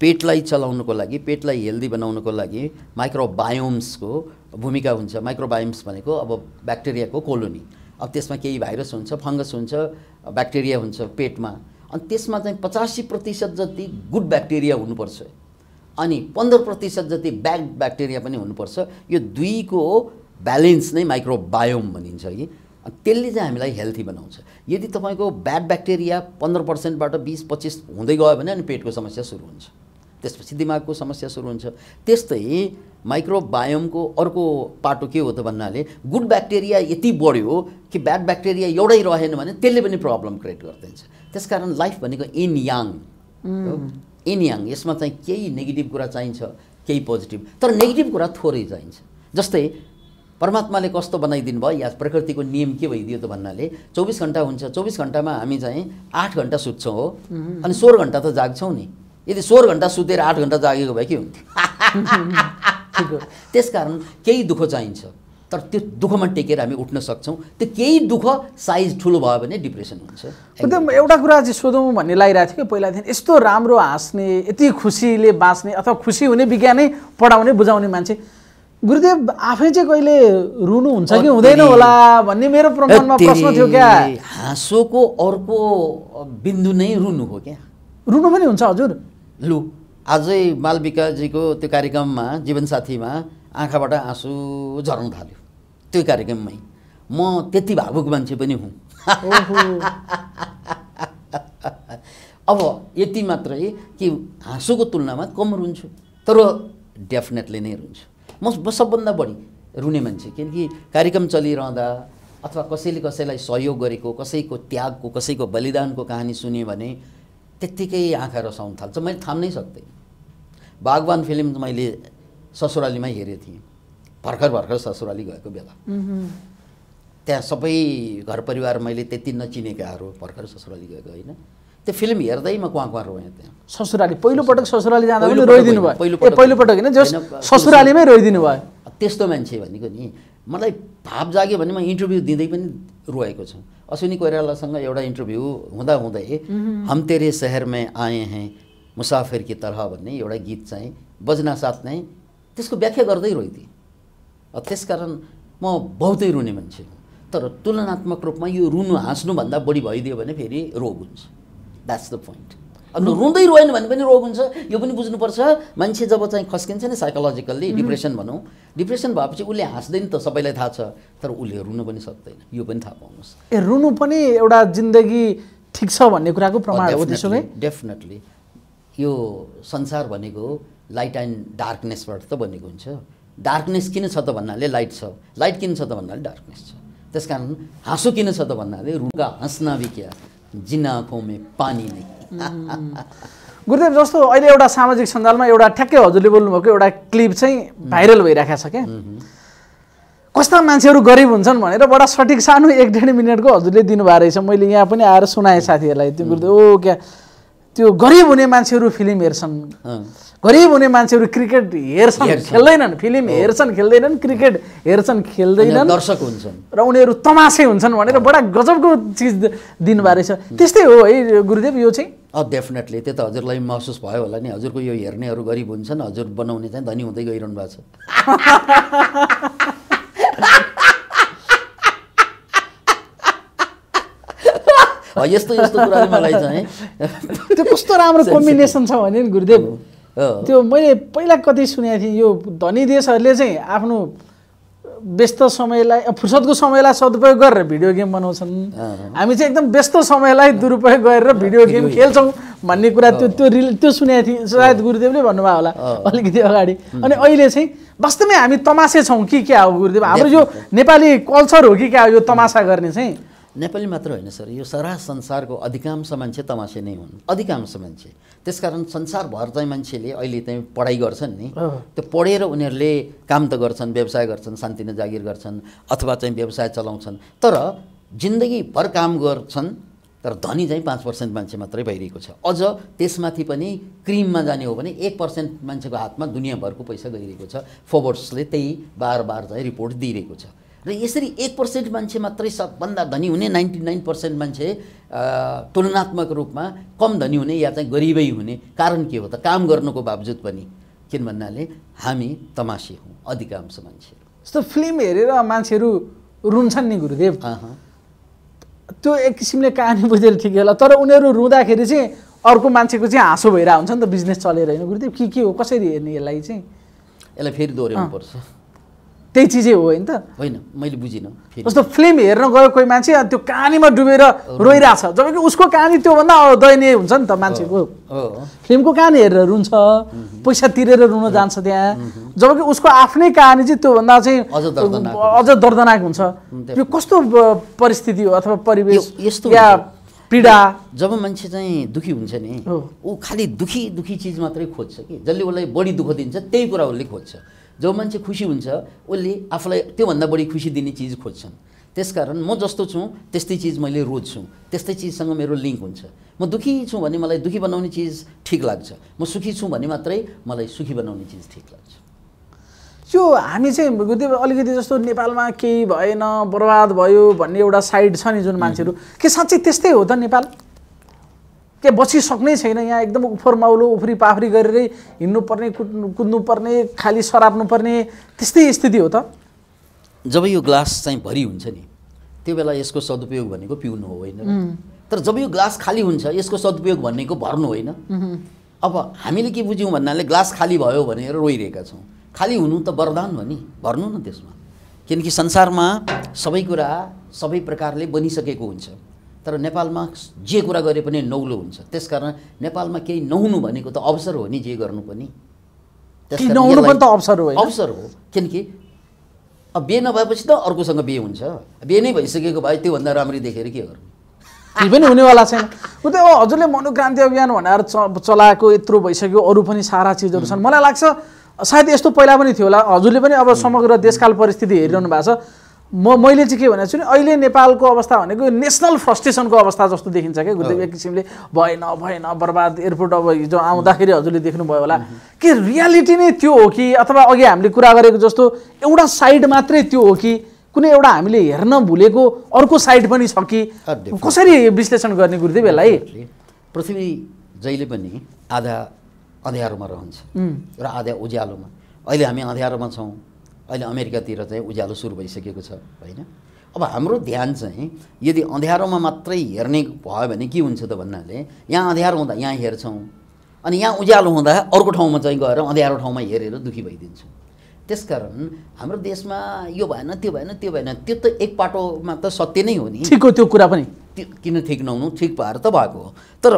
पेटलाई चलाउनुको लागि पेटलाई हेल्दी बनाउनुको लागि माइक्रोबायोम्सको भूमिका हुन्छ माइक्रोबायोम्स भनेको अब ब्याक्टेरियाको कोलोनी अब त्यसमा केही भाइरस हुन्छ फङ्गस हुन्छ ब्याक्टेरिया हुन्छ पेटमा अनि त्यसमा चाहिँ पचासी प्रतिशत जति गुड ब्याक्टेरिया हुनुपर्छ अनि पन्ध्र प्रतिशत जति ब्याक ब्याक्टेरिया पनि हुनुपर्छ यो दुईको ब्यालेन्स नै माइक्रोबायोम भनिन्छ कि त्यसले चाहिँ हामीलाई हेल्थी बनाउँछ यदि तपाईँको ब्याड ब्याक्टेरिया पन्ध्र पर्सेन्टबाट बिस पच्चिस हुँदै गयो भने अनि पेटको समस्या सुरु हुन्छ त्यसपछि दिमागको समस्या सुरु हुन्छ त्यस्तै माइक्रोबायोमको अर्को पाटो के हो त भन्नाले गुड ब्याक्टेरिया यति बढ्यो कि ब्याड ब्याक्टेरिया एउटै रहेन भने त्यसले पनि प्रब्लम क्रिएट गरिदिन्छ त्यस कारण लाइफ भनेको इन याङ इन यसमा चाहिँ केही नेगेटिभ कुरा चाहिन्छ केही पोजिटिभ तर नेगेटिभ कुरा थोरै चाहिन्छ जस्तै परमात्माले कस्तो बनाइदिनु भयो या प्रकृतिको नियम के भइदियो त भन्नाले चौबिस घन्टा हुन्छ चौबिस घन्टामा हामी चाहिँ आठ घन्टा सुत्छौँ हो अनि सोह्र घन्टा त जाग्छौँ नि यदि सोह्र घन्टा सुतेर आठ घन्टा जागेको भए के हुन्थ्यो त्यस कारण केही दुःख चाहिन्छ तर त्यो दुःखमा टेकेर हामी उठ्न सक्छौँ त्यो केही दुःख साइज ठुलो भयो भने डिप्रेसन हुन्छ एकदम एउटा कुरा चाहिँ सोधौँ भन्ने लागिरहेको थियो कि पहिलादेखि यस्तो राम्रो हाँस्ने यति खुसीले बाँच्ने अथवा खुसी हुने विज्ञानै पढाउने बुझाउने मान्छे गुरुदेव आफै चाहिँ कहिले रुनु हुन्छ कि हुँदैन होला भन्ने मेरो प्रमाणमा प्रश्न थियो क्या हाँसोको अर्को बिन्दु नै रुनु हो क्या रुनु पनि हुन्छ हजुर लु आजै मालविकाजीको त्यो कार्यक्रममा जीवनसाथीमा आँखाबाट आँसु झर्नु थाल्यो त्यो कार्यक्रममै म त्यति भावुक मान्छे पनि हुँ अब यति मात्रै कि हाँसोको तुलनामा कम रुन्छु तर डेफिनेटली नै रुन्छु म सबभन्दा बढी रुने मान्छे किनकि कार्यक्रम चलिरहँदा अथवा कसैले कसैलाई सहयोग गरेको कसैको त्यागको कसैको बलिदानको कहानी सुन्यो भने त्यत्तिकै आँखा रसाउनु थाल्छ मैले थाम्नै सक्दैन बागवान फिल्म मैले ससुरालीमै हेरेको थिएँ भर्खर भर्खर ससुराली गएको बेला त्यहाँ सबै घर परिवार मैले त्यति नचिनेकाहरू भर्खर ससुराली गएको होइन त्यो फिल्म हेर्दै म कुवा कुवा रोएँ त्यहाँ ससुराली पहिलोपटक ससुराली जाँदा रोइदिनु भयो पहिलोपटक पहिलोपटक होइन जस ससुरालीमै रोइदिनु भयो त्यस्तो मान्छे भनेको नि मलाई भाव जाग्यो भने म इन्टरभ्यू दिँदै पनि रोएको छु अश्विनी कोइरालासँग एउटा इन्टरभ्यू हुँदा हुँदै हम तेरे सहरमै आए हैं मुसाफिर की तरह भन्ने एउटा गीत चाहिँ बज्नासाथ नै त्यसको व्याख्या गर्दै रोइदिएँ त्यसकारण म बहुतै रुने मान्छे हो तर तुलनात्मक रूपमा यो रुनु हाँस्नुभन्दा बढी भइदियो भने फेरि रोग हुन्छ द्याट्स द पोइन्ट अनि रुँदै रोएन भने पनि रोग हुन्छ यो पनि बुझ्नुपर्छ मान्छे जब चाहिँ खस्किन्छ नि साइकोलोजिकल्ली डिप्रेसन भनौँ डिप्रेसन भएपछि उसले हाँस्दैन त सबैलाई थाहा छ तर उसले रुनु पनि सक्दैन यो पनि थाहा पाउनुहोस् ए रुनु पनि एउटा जिन्दगी ठिक छ भन्ने कुराको प्रमाण हो त्यसो भए डेफिनेटली यो संसार भनेको लाइट एन्ड डार्कनेसबाट त बनेको हुन्छ डार्कनेस किन छ त भन्नाले लाइट छ लाइट किन छ त भन्नाले डार्कनेस छ त्यस कारण हाँसो किन छ त भन्नाले रुगा हाँस्न भी क्या पानी नै गुरुदेव जस्तो अहिले एउटा सामाजिक सञ्जालमा एउटा ठ्याक्कै हजुरले बोल्नुभएको एउटा क्लिप चाहिँ भाइरल भइरहेको छ क्या कस्ता मान्छेहरू गरिब हुन्छन् भनेर बडा सठिक सानो एक डेढ मिनटको हजुरले दिनुभएको रहेछ मैले यहाँ पनि आएर सुनाएँ साथीहरूलाई त्यो गुरुदेव ओ क्या त्यो गरिब हुने मान्छेहरू फिल्म हेर्छन् गरिब हुने मान्छेहरू क्रिकेट हेर्छन् खेल्दैनन् फिल्म हेर्छन् खेल्दैनन् क्रिकेट हेर्छन् खेल्दैनन् दर्शक हुन्छन् र उनीहरू तमासे हुन्छन् भनेर बडा गजबको चिज दिनुभएको रहेछ त्यस्तै हो है गुरुदेव यो चाहिँ अँ डेफिनेटली त्यो त हजुरलाई महसुस भयो होला नि हजुरको यो हेर्नेहरू गरिब हुन्छन् हजुर बनाउने चाहिँ धनी हुँदै गइरहनु भएको छ यस्तो यस्तो कुराले मलाई चाहिँ त्यो कस्तो राम्रो कम्बिनेसन छ भने नि गुरुदेव त्यो मैले पहिला कति सुनेको थिएँ यो धनी देशहरूले चाहिँ आफ्नो व्यस्त समयलाई फुर्सदको समयलाई सदुपयोग गरेर भिडियो गेम बनाउँछन् हामी चाहिँ एकदम व्यस्त समयलाई दुरुपयोग गरेर भिडियो गेम खेल्छौँ भन्ने कुरा त्यो त्यो रिल त्यो सुनेको थिएँ सायद गुरुदेवले भन्नुभयो होला अलिकति अगाडि अनि अहिले चाहिँ वास्तवमै हामी तमासे छौँ कि क्या हो गुरुदेव हाम्रो यो नेपाली कल्चर हो कि क्या हो यो तमासा गर्ने चाहिँ नेपाली मात्र होइन सर यो सारा संसारको अधिकांश मान्छे तमासे नै हुन् अधिकांश मान्छे त्यसकारण संसारभर चाहिँ मान्छेले अहिले चाहिँ पढाइ गर्छन् नि त्यो पढेर उनीहरूले काम त गर्छन् व्यवसाय गर्छन् शान्ति नै जागिर गर्छन् अथवा चाहिँ व्यवसाय चलाउँछन् तर जिन्दगीभर काम गर्छन् तर धनी चाहिँ पाँच पर्सेन्ट मान्छे मात्रै भइरहेको छ अझ त्यसमाथि पनि क्रिममा जाने हो भने एक पर्सेन्ट मान्छेको हातमा दुनियाँभरको पैसा गइरहेको छ फोर्ब्सले त्यही बार बार चाहिँ रिपोर्ट दिइरहेको छ र यसरी एक पर्सेन्ट मान्छे मात्रै सबभन्दा धनी हुने नाइन्टी नाइन पर्सेन्ट मान्छे तुलनात्मक रूपमा कम धनी हुने या चाहिँ गरिबै हुने कारण के हो त काम गर्नुको बावजुद पनि किन भन्नाले हामी तमासे हौँ अधिकांश मान्छेहरू जस्तो फिल्म हेरेर मान्छेहरू रुन्छन् नि गुरुदेव त्यो एक किसिमले कहानी बुझेर ठिकै होला तर उनीहरू रुँदाखेरि चाहिँ अर्को मान्छेको चाहिँ हाँसो भइरहेको हुन्छ नि त बिजनेस चलेर होइन गुरुदेव के के हो कसरी हेर्ने यसलाई चाहिँ यसलाई फेरि दोहोऱ्याउनु पर्छ त्यही चिजै हो होइन त होइन मैले बुझिनँ जस्तो फिल्म हेर्न गयो कोही मान्छे अनि त्यो कहानीमा डुबेर रोइरहेछ जब कि उसको कहानी त्योभन्दा दयनीय हुन्छ नि त मान्छेको फिल्मको कहानी हेरेर रुन्छ पैसा तिरेर रुन जान्छ त्यहाँ जब कि उसको आफ्नै कहानी चाहिँ त्योभन्दा चाहिँ अझ दर्दनाक हुन्छ यो कस्तो परिस्थिति हो अथवा परिवेश यस्तो या पीडा जब मान्छे चाहिँ दुखी हुन्छ नि ऊ खालि दुखी दुखी चिज मात्रै खोज्छ कि जसले उसलाई बढी दुःख दिन्छ त्यही कुरा उसले खोज्छ जो मान्छे खुसी हुन्छ उसले आफूलाई त्योभन्दा बढी खुसी दिने चिज खोज्छन् त्यसकारण म जस्तो छु त्यस्तै चिज मैले रोज्छु त्यस्तै चिजसँग मेरो लिङ्क हुन्छ म दुःखी छु भने मलाई दुःखी बनाउने चिज ठिक लाग्छ म सुखी छु भने मात्रै मलाई सुखी बनाउने चिज ठिक लाग्छ त्यो हामी चाहिँ अलिकति जस्तो नेपालमा केही भएन बर्बाद भयो भन्ने एउटा साइड छ नि जुन मान्छेहरू के साँच्चै त्यस्तै हो त नेपाल के बसिसक्नै छैन यहाँ एकदम उफर माउलो उफ्री पाफ्री गरेरै हिँड्नुपर्ने कुद्नु कुद्नुपर्ने खाली सराप्नुपर्ने त्यस्तै स्थिति हो त जब यो ग्लास चाहिँ भरि हुन्छ नि त्यो बेला यसको सदुपयोग भनेको पिउनु होइन तर जब यो ग्लास खाली हुन्छ यसको सदुपयोग भनेको भर्नु होइन अब हामीले के बुझ्यौँ भन्नाले ग्लास खाली भयो भनेर रोइरहेका छौँ खाली हुनु त वरदान हो नि भर्नु न त्यसमा किनकि संसारमा सबै कुरा सबै प्रकारले बनिसकेको हुन्छ तर नेपालमा जे कुरा गरे पनि नौलो हुन्छ त्यसकारण नेपालमा केही नहुनु भनेको त अवसर हो नि जे गर्नु पनि पनि त अवसर हो अवसर हो किनकि अब बिहे नभएपछि त अर्कोसँग बिहे हुन्छ बिहे नै भइसकेको भए त्योभन्दा राम्ररी देखेर के गर्नु केही पनि हुनेवाला छैन ऊ त हजुरले मनोक्रान्ति अभियान भनेर चलाएको यत्रो भइसक्यो अरू पनि सारा चिजहरू छन् मलाई लाग्छ सायद यस्तो पहिला पनि थियो होला हजुरले पनि अब समग्र देशकाल परिस्थिति हेरिरहनु भएको छ म मैले चाहिँ के भनेको छु नि अहिले नेपालको अवस्था भनेको नेसनल फ्रस्ट्रेसनको अवस्था जस्तो देखिन्छ क्या गुरुदेव एक किसिमले भएन भएन बर्बाद एयरपोर्ट अब हिजो आउँदाखेरि हजुरले देख्नुभयो होला कि रियालिटी नै त्यो हो कि अथवा अघि हामीले कुरा गरेको जस्तो एउटा साइड मात्रै त्यो हो कि कुनै एउटा हामीले हेर्न भुलेको अर्को साइड पनि छ कि कसरी विश्लेषण गर्ने गुरुदेव यसलाई पृथ्वी जहिले पनि आधा अँध्यारोमा रहन्छ र आधा उज्यालोमा अहिले हामी अँध्यारोमा छौँ अहिले अमेरिकातिर चाहिँ उज्यालो सुरु भइसकेको छ होइन अब हाम्रो ध्यान चाहिँ यदि अँध्यारोमा मात्रै हेर्ने भयो भने के हुन्छ त भन्नाले यहाँ अँध्यारो हुँदा यहाँ हेर्छौँ अनि यहाँ उज्यालो हुँदा अर्को ठाउँमा चाहिँ गएर अँध्यारो ठाउँमा हेरेर दुःखी भइदिन्छौँ त्यसकारण हाम्रो देशमा यो भएन त्यो भएन त्यो भएन त्यो त एक पाटोमा त सत्य नै हो नि ठिक हो त्यो कुरा पनि किन ठिक नहुनु ठिक भएर त भएको हो तर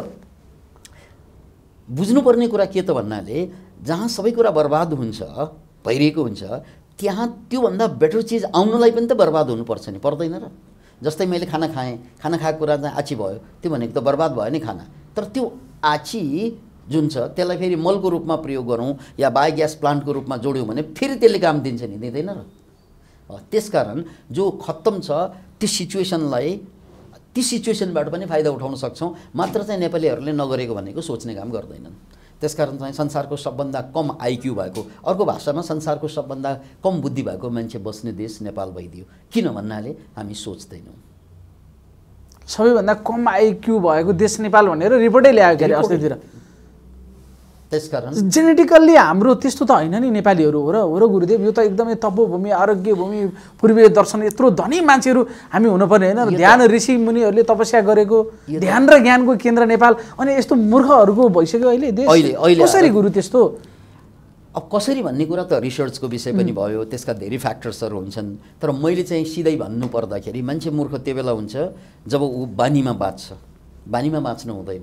बुझ्नुपर्ने कुरा के त भन्नाले जहाँ सबै कुरा बर्बाद हुन्छ भइरहेको हुन्छ त्यहाँ त्योभन्दा बेटर चिज आउनुलाई पनि त बर्बाद हुनुपर्छ नि पर्दैन र जस्तै मैले खाना खाएँ खाना खाएको कुरा चाहिँ आछी भयो त्यो भनेको त बर्बाद भयो नि खाना तर त्यो आछी जुन छ त्यसलाई फेरि मलको रूपमा प्रयोग गरौँ या बायोग्यास प्लान्टको रूपमा जोड्यौँ भने फेरि त्यसले काम दिन्छ नि दिँदैन र त्यसकारण जो खत्तम छ त्यो सिचुएसनलाई ती सिचुएसनबाट पनि फाइदा उठाउन सक्छौँ मात्र चाहिँ नेपालीहरूले नगरेको भनेको सोच्ने काम गर्दैनन् त्यसकारण चाहिँ संसारको सबभन्दा कम आइक्यू भएको अर्को भाषामा संसारको सबभन्दा कम बुद्धि भएको मान्छे बस्ने देश नेपाल भइदियो किन भन्नाले हामी सोच्दैनौँ सबैभन्दा कम आइक्यू भएको देश नेपाल भनेर रिपोर्टै ल्यायो अस्तितिर त्यसकारण जेनेटिकल्ली हाम्रो त्यस्तो त होइन नि नेपालीहरू हो र हो र गुरुदेव यो त एकदमै तपोभूमि आरोग्य भूमि पूर्वीय दर्शन यत्रो धनी मान्छेहरू हामी हुनुपर्ने होइन ध्यान ऋषि मुनिहरूले तपस्या गरेको ध्यान र ज्ञानको केन्द्र नेपाल अनि यस्तो मूर्खहरूको भइसक्यो अहिले अहिले कसरी गुरु त्यस्तो अब कसरी भन्ने कुरा त रिसर्चको विषय पनि भयो त्यसका धेरै फ्याक्टर्सहरू हुन्छन् तर मैले चाहिँ सिधै भन्नुपर्दाखेरि मान्छे मूर्ख त्यो बेला हुन्छ जब ऊ बानीमा बाँच्छ बानीमा बाँच्नु हुँदैन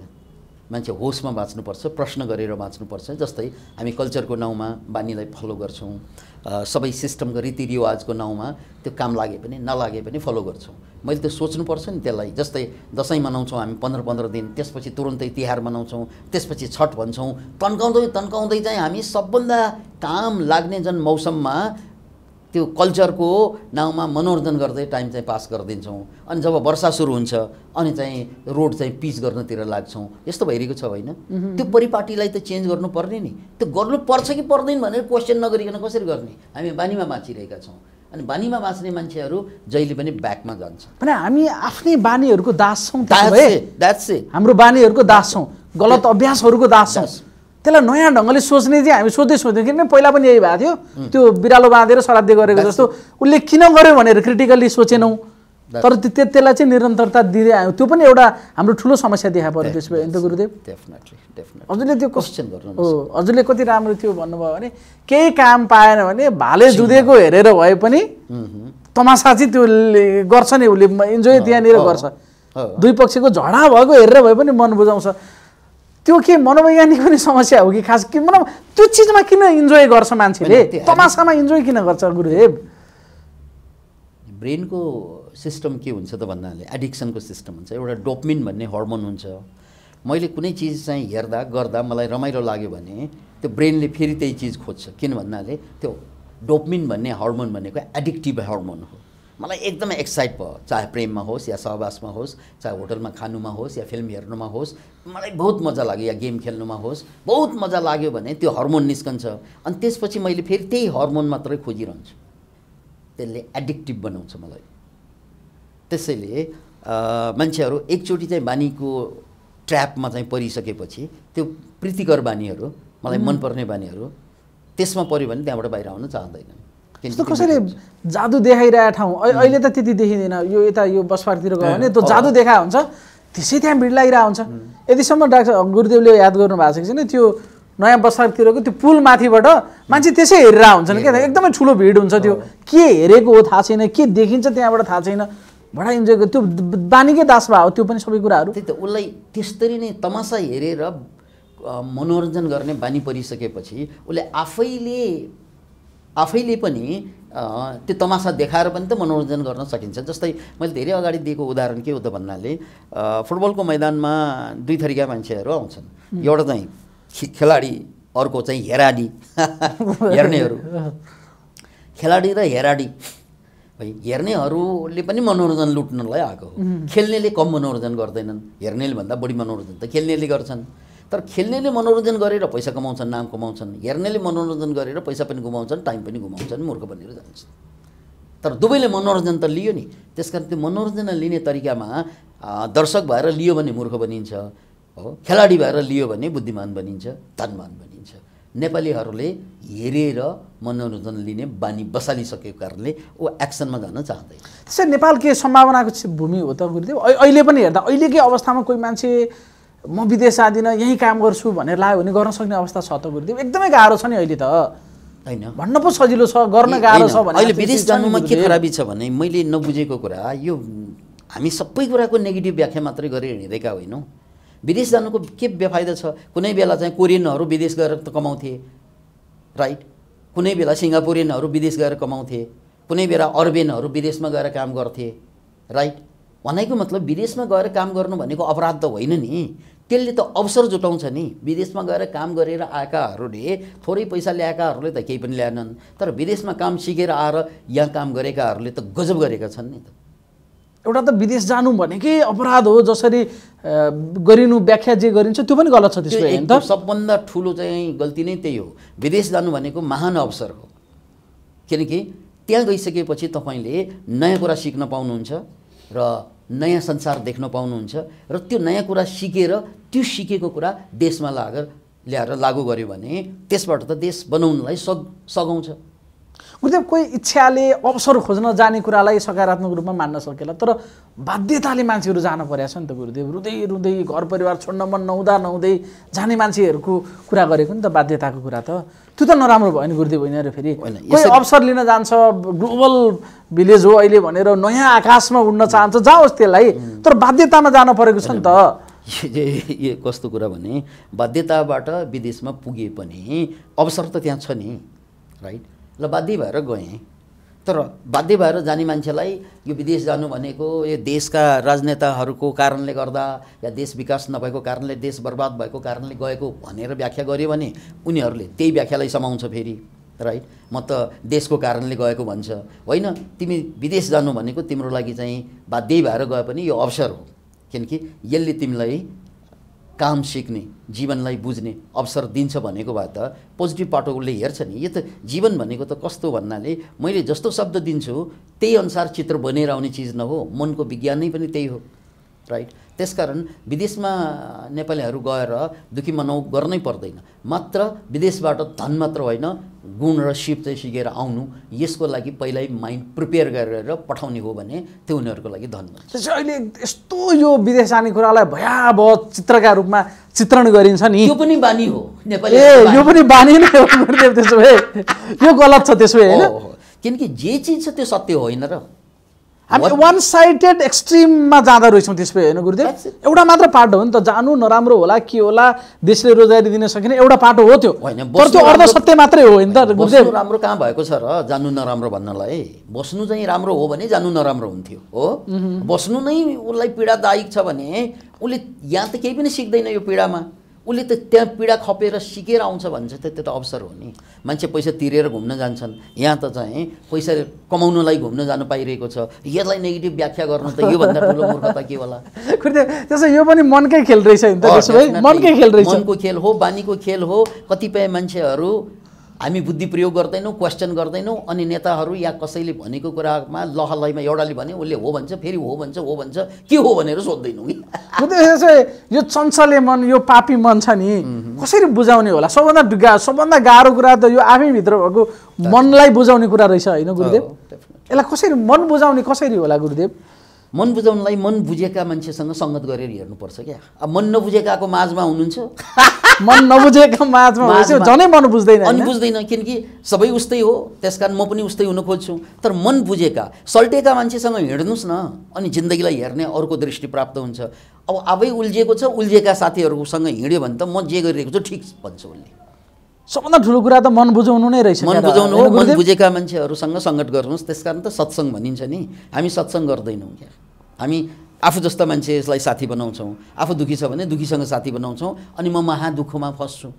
मान्छे होसमा बाँच्नुपर्छ प्रश्न गरेर बाँच्नुपर्छ जस्तै हामी कल्चरको नाउँमा बानीलाई फलो गर्छौँ सबै सिस्टमको रीतिरिवाजको नाउँमा त्यो काम लागे पनि नलागे पनि फलो गर्छौँ मैले त्यो सोच्नुपर्छ नि त्यसलाई जस्तै दसैँ मनाउँछौँ हामी पन्ध्र पन्ध्र दिन त्यसपछि तुरुन्तै तिहार मनाउँछौँ त्यसपछि छठ भन्छौँ तन्काउँदै तन्काउँदै चाहिँ हामी सबभन्दा काम लाग्ने जन मौसममा त्यो कल्चरको नाउँमा मनोरञ्जन गर्दै टाइम चाहिँ पास गरिदिन्छौँ अनि जब वर्षा सुरु हुन्छ अनि चाहिँ रोड चाहिँ पिच गर्नतिर लाग्छौँ यस्तो भइरहेको छ होइन त्यो परिपाटीलाई त चेन्ज गर्नुपर्ने नि त्यो गर्नुपर्छ कि पर्दैन भनेर क्वेसन नगरिकन कसरी गर्ने हामी बानीमा बाँचिरहेका छौँ अनि बानीमा बाँच्ने मान्छेहरू जहिले पनि ब्याकमा जान्छ भने हामी आफ्नै बानीहरूको दास छौँ हाम्रो बानीहरूको दास छौँ गलत अभ्यासहरूको दास छौँ त्यसलाई नयाँ ढङ्गले सोच्ने चाहिँ हामी सोच्दै सोच्थ्यौँ किनभने पहिला पनि यही भएको थियो त्यो बिरालो बाँधेर श्राद्धे गरेको जस्तो उसले किन गर्यो भनेर क्रिटिकल्ली सोचेनौँ तर त्यो त्यसलाई चाहिँ निरन्तरता दिँदै आयौँ त्यो पनि एउटा हाम्रो ठुलो समस्या देखा पऱ्यो त्यस भए गुरुदेव हजुरले त्यो क्वेसन हो हजुरले कति राम्रो थियो भन्नुभयो भने केही काम पाएन भने भाले जुधेको हेरेर भए पनि तमासा चाहिँ त्यो गर्छ नि उसले इन्जोय त्यहाँनिर गर्छ दुई पक्षको झडा भएको हेरेर भए पनि मन बुझाउँछ त्यो के मनोवैज्ञानिक पनि समस्या हो कि खास कि मतलब त्यो चिजमा किन इन्जोय गर्छ मान्छेले तमासामा इन्जोय किन गर्छ गुरुदेव ब्रेनको सिस्टम के हुन्छ त भन्नाले एडिक्सनको सिस्टम हुन्छ एउटा डोपमिन भन्ने हर्मोन हुन्छ मैले कुनै चिज चाहिँ हेर्दा गर्दा मलाई रमाइलो लाग्यो भने त्यो ब्रेनले फेरि त्यही चिज खोज्छ किन भन्नाले त्यो डोपमिन भन्ने हर्मोन भनेको एडिक्टिभ हर्मोन हो मलाई एकदमै एक्साइट भयो चाहे प्रेममा होस् या सहवासमा होस् चाहे होटलमा खानुमा होस् या फिल्म हेर्नुमा होस् मलाई बहुत मजा लाग्यो या गेम खेल्नुमा होस् बहुत मजा लाग्यो भने त्यो हर्मोन निस्कन्छ अनि त्यसपछि मैले फेरि त्यही हर्मोन मात्रै खोजिरहन्छु त्यसले एडिक्टिभ बनाउँछ मलाई त्यसैले मान्छेहरू एकचोटि चाहिँ बानीको ट्र्यापमा चाहिँ परिसकेपछि त्यो प्रीतिकर बानीहरू मलाई मनपर्ने बानीहरू त्यसमा पऱ्यो भने त्यहाँबाट बाहिर आउन चाहँदैनन् त्यस्तो कसैले जादु देखाइरहेको ठाउँ अहिले त त्यति देखिँदैन यो यता यो बसपारतिर गयो भने त्यो जादु देखा हुन्छ त्यसै त्यहाँ भिड लागिरहेको हुन्छ यतिसम्म डाक्टर गुरुदेवले याद गर्नु भएको छ कि छैन त्यो नयाँ बसारतिरको त्यो पुल माथिबाट मान्छे त्यसै हेरेर हुन्छन् क्या एकदमै ठुलो भिड हुन्छ त्यो के हेरेको हो थाहा छैन के देखिन्छ त्यहाँबाट थाहा छैन बडा इन्जोय त्यो बानीकै दास त्यो पनि सबै कुराहरू त्यही त उसलाई त्यसरी नै तमासा हेरेर मनोरञ्जन गर्ने बानी परिसकेपछि उसले आफैले आफैले पनि त्यो तमासा देखाएर पनि त मनोरञ्जन गर्न सकिन्छ जस्तै मैले धेरै अगाडि दिएको उदाहरण के हो त भन्नाले फुटबलको मैदानमा दुई थरीका मान्छेहरू आउँछन् एउटा चाहिँ खेलाडी अर्को चाहिँ हेराडी हेर्नेहरू खेलाडी र हेराडी है हेर्नेहरूले पनि मनोरञ्जन लुट्नलाई आएको हो खेल्नेले कम मनोरञ्जन गर्दैनन् हेर्नेले भन्दा बढी मनोरञ्जन त खेल्नेले गर्छन् तर खेल्नेले मनोरञ्जन गरेर पैसा कमाउँछन् नाम कमाउँछन् हेर्नेले मनोरञ्जन गरेर पैसा पनि गुमाउँछन् टाइम पनि गुमाउँछन् मूर्ख बनेर जान्छन् तर दुवैले मनोरञ्जन त लियो नि त्यस कारण त्यो मनोरञ्जन लिने तरिकामा दर्शक भएर लियो भने मूर्ख बनिन्छ हो खेलाडी भएर लियो भने बुद्धिमान बनिन्छ धनमान बनिन्छ नेपालीहरूले हेरेर मनोरञ्जन लिने बानी बसालिसकेको कारणले ऊ एक्सनमा जान चाहँदैन त्यसै नेपाल के सम्भावनाको भूमि हो त गुरुदेव अहिले पनि हेर्दा अहिलेकै अवस्थामा कोही मान्छे म विदेश जाँदिनँ यहीँ काम गर्छु भनेर लाग्यो भने गर्न सक्ने अवस्था छ त गुरुदेव एकदमै गाह्रो छ नि अहिले त होइन भन्न पो सजिलो छ गर्न गाह्रो छ भने अहिले विदेश जानुमा के खराबी छ भने मैले नबुझेको कुरा यो हामी सबै कुराको नेगेटिभ व्याख्या मात्रै गरेर हिँडेका होइनौँ विदेश जानुको के बेफाइदा छ कुनै बेला चाहिँ कोरियनहरू विदेश गएर त कमाउँथे राइट कुनै बेला सिङ्गापुरियनहरू विदेश गएर कमाउँथे कुनै बेला अर्बेनहरू विदेशमा गएर काम गर्थे राइट भनेको मतलब विदेशमा गएर काम गर्नु भनेको अपराध त होइन नि त्यसले त अवसर जुटाउँछ नि विदेशमा गएर काम गरेर आएकाहरूले थोरै पैसा ल्याएकाहरूले त केही पनि ल्याएनन् तर विदेशमा काम सिकेर आएर यहाँ काम गरेकाहरूले त गजब गरेका छन् नि त एउटा त विदेश जानु भनेकै अपराध हो जसरी गरिनु व्याख्या जे गरिन्छ त्यो पनि गलत छ त्यसको त सबभन्दा ठुलो चाहिँ गल्ती नै त्यही हो विदेश जानु भनेको महान अवसर हो किनकि त्यहाँ गइसकेपछि तपाईँले नयाँ कुरा सिक्न पाउनुहुन्छ र नयाँ संसार देख्न पाउनुहुन्छ र त्यो नयाँ कुरा सिकेर त्यो सिकेको कुरा देशमा लागेर ल्याएर लागू गर्यो भने त्यसबाट त देश बनाउनलाई सग सघाउँछ गुरुदेव कोही इच्छाले अवसर खोज्न जाने कुरालाई सकारात्मक रूपमा मान्न सकेला तर बाध्यताले मान्छेहरू जानु परेको छ नि त गुरुदेव रुँदै रुँदै घर परिवार छोड्न मन नहुँदा नहुँदै जाने मान्छेहरूको कुरा गरेको नि त बाध्यताको कुरा त त्यो त नराम्रो भयो नि गुरुदेव होइन र फेरि कोही अवसर लिन जान्छ ग्लोबल भिलेज हो अहिले भनेर नयाँ आकाशमा उड्न चाहन्छ जाओस् त्यसलाई तर बाध्यतामा जानु परेको छ नि त यो कस्तो कुरा भने बाध्यताबाट विदेशमा पुगे पनि अवसर त त्यहाँ छ नि राइट ल बाध्य भएर गएँ तर बाध्य भएर जाने मान्छेलाई यो विदेश जानु भनेको यो देशका राजनेताहरूको कारणले गर्दा या देश विकास नभएको कारणले देश बर्बाद भएको कारणले गएको भनेर व्याख्या गऱ्यो भने उनीहरूले त्यही व्याख्यालाई समाउँछ फेरि राइट म त देशको कारणले गएको भन्छ होइन तिमी विदेश जानु भनेको तिम्रो लागि चाहिँ बाध्य भएर गए पनि यो अवसर हो किनकि यसले तिमीलाई काम सिक्ने जीवनलाई बुझ्ने अवसर दिन्छ भनेको भए त पोजिटिभ पाटो उसले हेर्छ नि यो त जीवन भनेको त कस्तो भन्नाले मैले जस्तो शब्द दिन्छु त्यही अनुसार चित्र बनेर आउने चिज नहो मनको विज्ञान नै पनि त्यही हो राइट त्यसकारण विदेशमा नेपालीहरू गएर दुःखी मनाउ गर्नै पर्दैन मात्र विदेशबाट धन मात्र होइन गुण र सिप चाहिँ सिकेर आउनु यसको लागि पहिल्यै माइन्ड प्रिपेयर गरेर पठाउने हो भने त्यो उनीहरूको लागि धन हुन्छ अहिले यस्तो यो विदेश जाने कुरालाई भयावह चित्रका रूपमा चित्रण गरिन्छ नि यो पनि बानी हो नेपाली ए यो पनि बानी नै हो त्यसो भए यो गलत छ त्यसो भए किनकि जे चिज छ त्यो सत्य होइन र हामी वान साइडेड एक्सट्रिममा जाँदा रहेछौँ त्यसपछि होइन गुरुदेव एउटा मात्र पाटो हो नि त जानु नराम्रो होला के होला देशले रोजगारी दिन सकेन एउटा पाटो हो त्यो होइन त्यो अर्ध सत्य मात्रै हो नि त गुरुदेव राम्रो कहाँ भएको छ र जानु नराम्रो भन्नलाई बस्नु चाहिँ राम्रो हो भने जानु नराम्रो हुन्थ्यो हो बस्नु नै उसलाई पीडादायक छ भने उसले यहाँ त केही पनि सिक्दैन यो पीडामा उसले त त्यहाँ पीडा खपेर सिकेर आउँछ भन्छ त त्यो त अवसर हो नि मान्छे पैसा तिरेर घुम्न जान्छन् यहाँ त चाहिँ पैसा कमाउनलाई घुम्न जानु पाइरहेको छ यसलाई नेगेटिभ व्याख्या गर्नु त योभन्दा ठुलो मूर्खता के होला त्यसो यो पनि मनकै खेल रहेछ मनकै खेल रहेछ मनको खेल हो बानीको खेल हो कतिपय मान्छेहरू हामी बुद्धि प्रयोग गर्दैनौँ क्वेसन गर्दैनौँ अनि नेताहरू या कसैले भनेको कुरामा लहलहीमा एउटाले भने उसले हो भन्छ फेरि हो भन्छ हो भन्छ के हो भनेर सोध्दैनौँ कि यो चञ्चले मन यो पापी मन छ नि कसरी बुझाउने होला सबभन्दा गा सबभन्दा गाह्रो कुरा त यो आफैभित्र भएको मनलाई बुझाउने कुरा रहेछ होइन गुरुदेव यसलाई कसरी मन बुझाउने कसरी होला गुरुदेव मन बुझाउनलाई मन बुझेका मान्छेसँग सङ्गत गरेर हेर्नुपर्छ क्या अब मन नबुझेकाको माझमा हुनुहुन्छ मन नबुझेका माझमा झनै मन बुझ्दैन अनि बुझ्दैन किनकि सबै उस्तै हो त्यस म पनि उस्तै हुन खोज्छु तर मन बुझेका सल्टेका मान्छेसँग हिँड्नुहोस् न अनि जिन्दगीलाई हेर्ने अर्को दृष्टि प्राप्त हुन्छ अब आफै उल्झिएको छ उल्झेका साथीहरूसँग हिँड्यो भने त म जे गरिरहेको छु ठिक भन्छु उसले सबभन्दा ठुलो कुरा त मन बुझाउनु नै रहेछ मन बुझाउनु हो मन बुझेका मान्छेहरूसँग सङ्गत गर्नुहोस् त्यस कारण त सत्सङ भनिन्छ नि हामी सत्सङ गर्दैनौँ क्या हामी आफू जस्तो मान्छे यसलाई साथी बनाउँछौँ आफू दुःखी छ भने दुःखीसँग साथी बनाउँछौँ अनि म दुःखमा फस्छु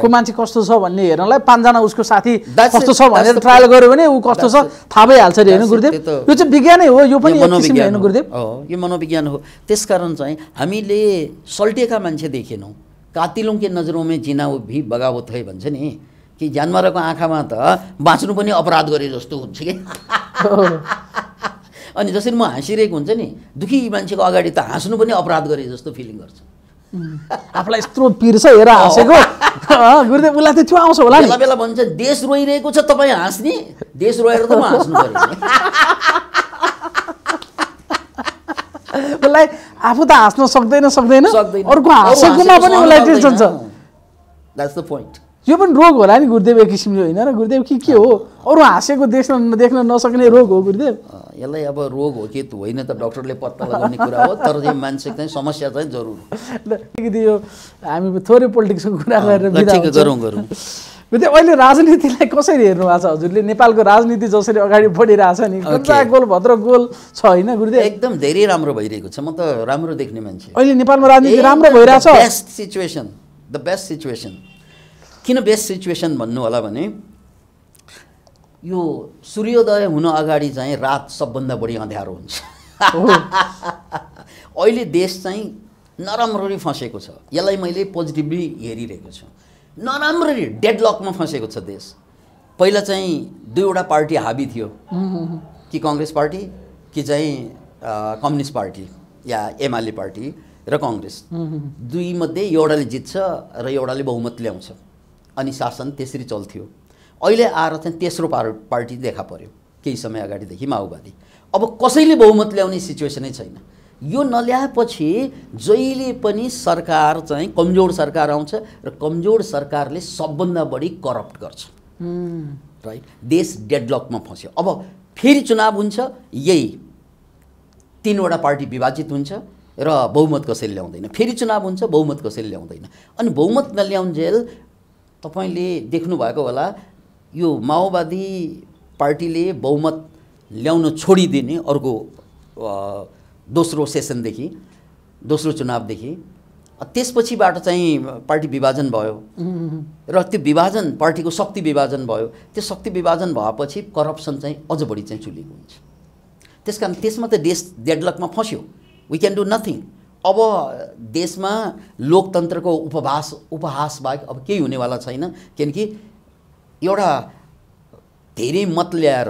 को मान्छे कस्तो छ भन्ने हेर्नलाई पाँचजना उसको साथी कस्तो छ भनेर ट्रायल गर्यो भने ऊ कस्तो छ थाहा भइहाल्छ अरे होइन गुरुदेव यो चाहिँ विज्ञानै हो यो पनि मनोविज्ञान गुरुदेव यो मनोविज्ञान हो त्यसकारण चाहिँ हामीले सल्टिएका मान्छे देखेनौँ कातिलुङकी नजरौँमै जिना भी बगावत है भन्छ नि कि जानवरको आँखामा त बाँच्नु पनि अपराध गरे जस्तो हुन्छ कि अनि जसरी म हाँसिरहेको हुन्छ नि दुखी मान्छेको अगाडि त हाँस्नु पनि अपराध गरे जस्तो फिलिङ गर्छ आफूलाई यत्रो पिर्छ हेर हाँसेको गुरुदेव उसलाई त्यो आउँछ होला बेला बेला भन्छ देश रोइरहेको छ तपाईँ हाँस्ने देश रोएर त म हाँस्नु पऱ्यो उसलाई आफू त हाँस्न सक्दैन सक्दैन अर्को हाँसेकोमा पनि उसलाई टेन्सन छ द्याट्स द पोइन्ट यो पनि रोग होला नि गुरुदेव एक किसिमले होइन र गुरुदेव के के हो अरू हाँसेको देख्न देख्न नसक्ने रोग हो गुरुदेव यसलाई अब रोग हो कि होइन त डक्टरले पत्ता लगाउने कुरा हो तर यो मान्छे चाहिँ समस्या चाहिँ जरुर हो हामी थोरै पोलिटिक्सको कुरा गरेर गरौँ गरौँ त्यो अहिले राजनीतिलाई कसरी हेर्नु भएको छ हजुरले नेपालको राजनीति जसरी अगाडि बढिरहेछ नि गोल भद्र गोल छ होइन गुरुदेव एकदम धेरै राम्रो भइरहेको छ म त राम्रो देख्ने मान्छे अहिले नेपालमा राजनीति राम्रो भइरहेछ best situation the best situation किन बेस्ट सिचुएसन भन्नु होला भने यो सूर्योदय हुन अगाडि चाहिँ रात सबभन्दा बढी अँध्यारो हुन्छ अहिले देश चाहिँ नराम्ररी फँसेको छ यसलाई मैले पोजिटिभली हेरिरहेको छु नराम्ररी डेडलकमा फँसेको छ देश पहिला चाहिँ दुईवटा पार्टी हाबी थियो कि कङ्ग्रेस पार्टी कि चाहिँ कम्युनिस्ट पार्टी या एमाले पार्टी र कङ्ग्रेस दुईमध्ये एउटाले जित्छ र एउटाले बहुमत ल्याउँछ अनि शासन त्यसरी चल्थ्यो अहिले आएर चाहिँ तेस्रो पार पार्टी देखा पर्यो केही समय अगाडिदेखि माओवादी अब कसैले बहुमत ल्याउने सिचुएसनै छैन यो नल्याएपछि जहिले पनि सरकार चाहिँ कमजोर सरकार आउँछ र कमजोर सरकारले सबभन्दा बढी करप्ट गर्छ राइट देश डेडलकमा फस्यो अब फेरि चुनाव हुन्छ यही तिनवटा पार्टी विभाजित हुन्छ र बहुमत कसैले ल्याउँदैन फेरि चुनाव हुन्छ बहुमत कसैले ल्याउँदैन अनि बहुमत नल्याउन्जेल तपाईँले देख्नुभएको होला यो माओवादी पार्टीले बहुमत ल्याउन छोडिदिने अर्को दोस्रो सेसनदेखि दोस्रो चुनावदेखि त्यसपछिबाट चाहिँ पार्टी विभाजन भयो र त्यो विभाजन पार्टीको शक्ति विभाजन भयो त्यो शक्ति विभाजन भएपछि करप्सन चाहिँ अझ बढी चाहिँ चुलिएको हुन्छ त्यस कारण त्यसमा त देश डेडलकमा फस्यो वी क्यान डु नथिङ अब देशमा लोकतन्त्रको उपभास उपहास बाहेक अब केही हुनेवाला छैन किनकि एउटा धेरै मत ल्याएर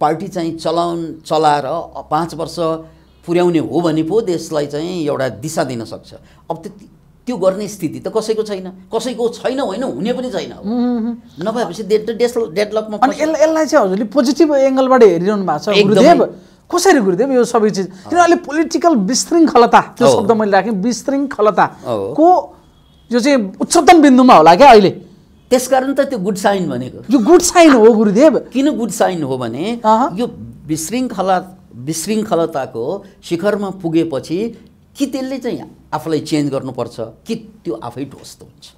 पार्टी चाहिँ चलाउन चलाएर पाँच वर्ष पुर्याउने हो भने पो देशलाई चाहिँ एउटा दिशा दिन सक्छ अब त्यो त्यो गर्ने स्थिति त कसैको छैन कसैको छैन होइन हुने पनि छैन नभएपछि डेडलकमा अनि यसलाई चाहिँ हजुरले पोजिटिभ एङ्गलबाट हेरिरहनु भएको छ गुरुदेव कसरी गुरुदेव यो सबै चिज किनभने अहिले पोलिटिकल विशृङ्खलता त्यो शब्द मैले राखेँ विशृङ्खलता को यो चाहिँ उच्चतम बिन्दुमा होला क्या अहिले त्यसकारण त त्यो गुड साइन भनेको यो गुड साइन हो गुरुदेव किन गुड साइन हो भने यो विशृङ्खला विशृङ्खलताको शिखरमा पुगेपछि कि त्यसले चाहिँ आफूलाई चेन्ज गर्नुपर्छ कि त्यो आफै ढोस्तो हुन्छ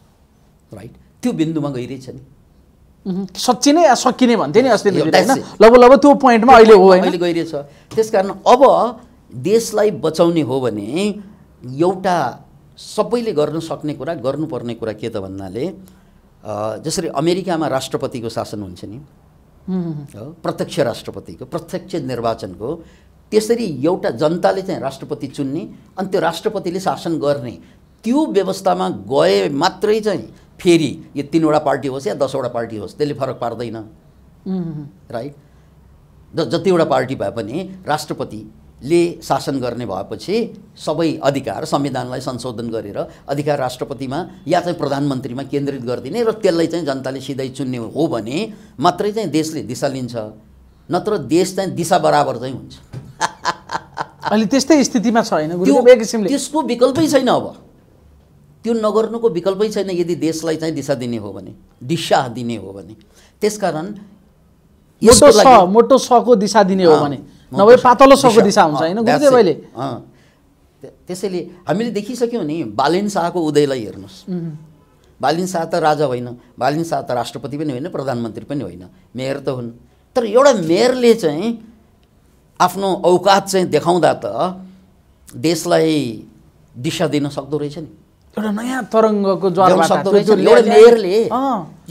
राइट त्यो बिन्दुमा गइरहेछ नि सच्ची नै सकिने भन्थ्यो नि अस्ति लगभग लगभग त्यो पोइन्टमा अहिले हो अहिले गइरहेछ त्यस कारण अब देशलाई बचाउने हो भने एउटा सबैले गर्न सक्ने कुरा गर्नुपर्ने कुरा के त भन्नाले जसरी अमेरिकामा राष्ट्रपतिको शासन हुन्छ नि हो प्रत्यक्ष राष्ट्रपतिको प्रत्यक्ष निर्वाचनको त्यसरी एउटा जनताले चाहिँ राष्ट्रपति चुन्ने अनि त्यो राष्ट्रपतिले शासन गर्ने त्यो व्यवस्थामा गए मात्रै चाहिँ फेरि यो तिनवटा पार्टी होस् या दसवटा पार्टी होस् त्यसले फरक पार्दैन राइट जतिवटा पार्टी भए पनि राष्ट्रपति ले शासन गर्ने भएपछि सबै अधिकार संविधानलाई संशोधन गरेर अधिकार राष्ट्रपतिमा या चाहिँ प्रधानमन्त्रीमा केन्द्रित गरिदिने र त्यसलाई चाहिँ जनताले सिधै चुन्ने हो भने मात्रै चाहिँ देशले दिशा लिन्छ नत्र देश चाहिँ दिशा बराबर चाहिँ हुन्छ अहिले त्यस्तै स्थितिमा छ एक किसिमले त्यसको विकल्पै छैन अब त्यो नगर्नुको विकल्पै छैन यदि देशलाई चाहिँ दिशा दिने हो भने दिशा दिने हो भने त्यसकारण मोटो सको दिशा दिने हो भने नभए पातलो सको दिशा हुन्छ होइन मैले त्यसैले हामीले देखिसक्यौँ नि बालिन शाहको उदयलाई हेर्नुहोस् बालिन शाह त राजा होइन बालिन शाह त राष्ट्रपति पनि होइन प्रधानमन्त्री पनि होइन मेयर त हुन् तर एउटा मेयरले चाहिँ आफ्नो औकात चाहिँ देखाउँदा त देशलाई दिशा दिन सक्दो रहेछ नि एउटा नयाँ तरङ्गको मेयरले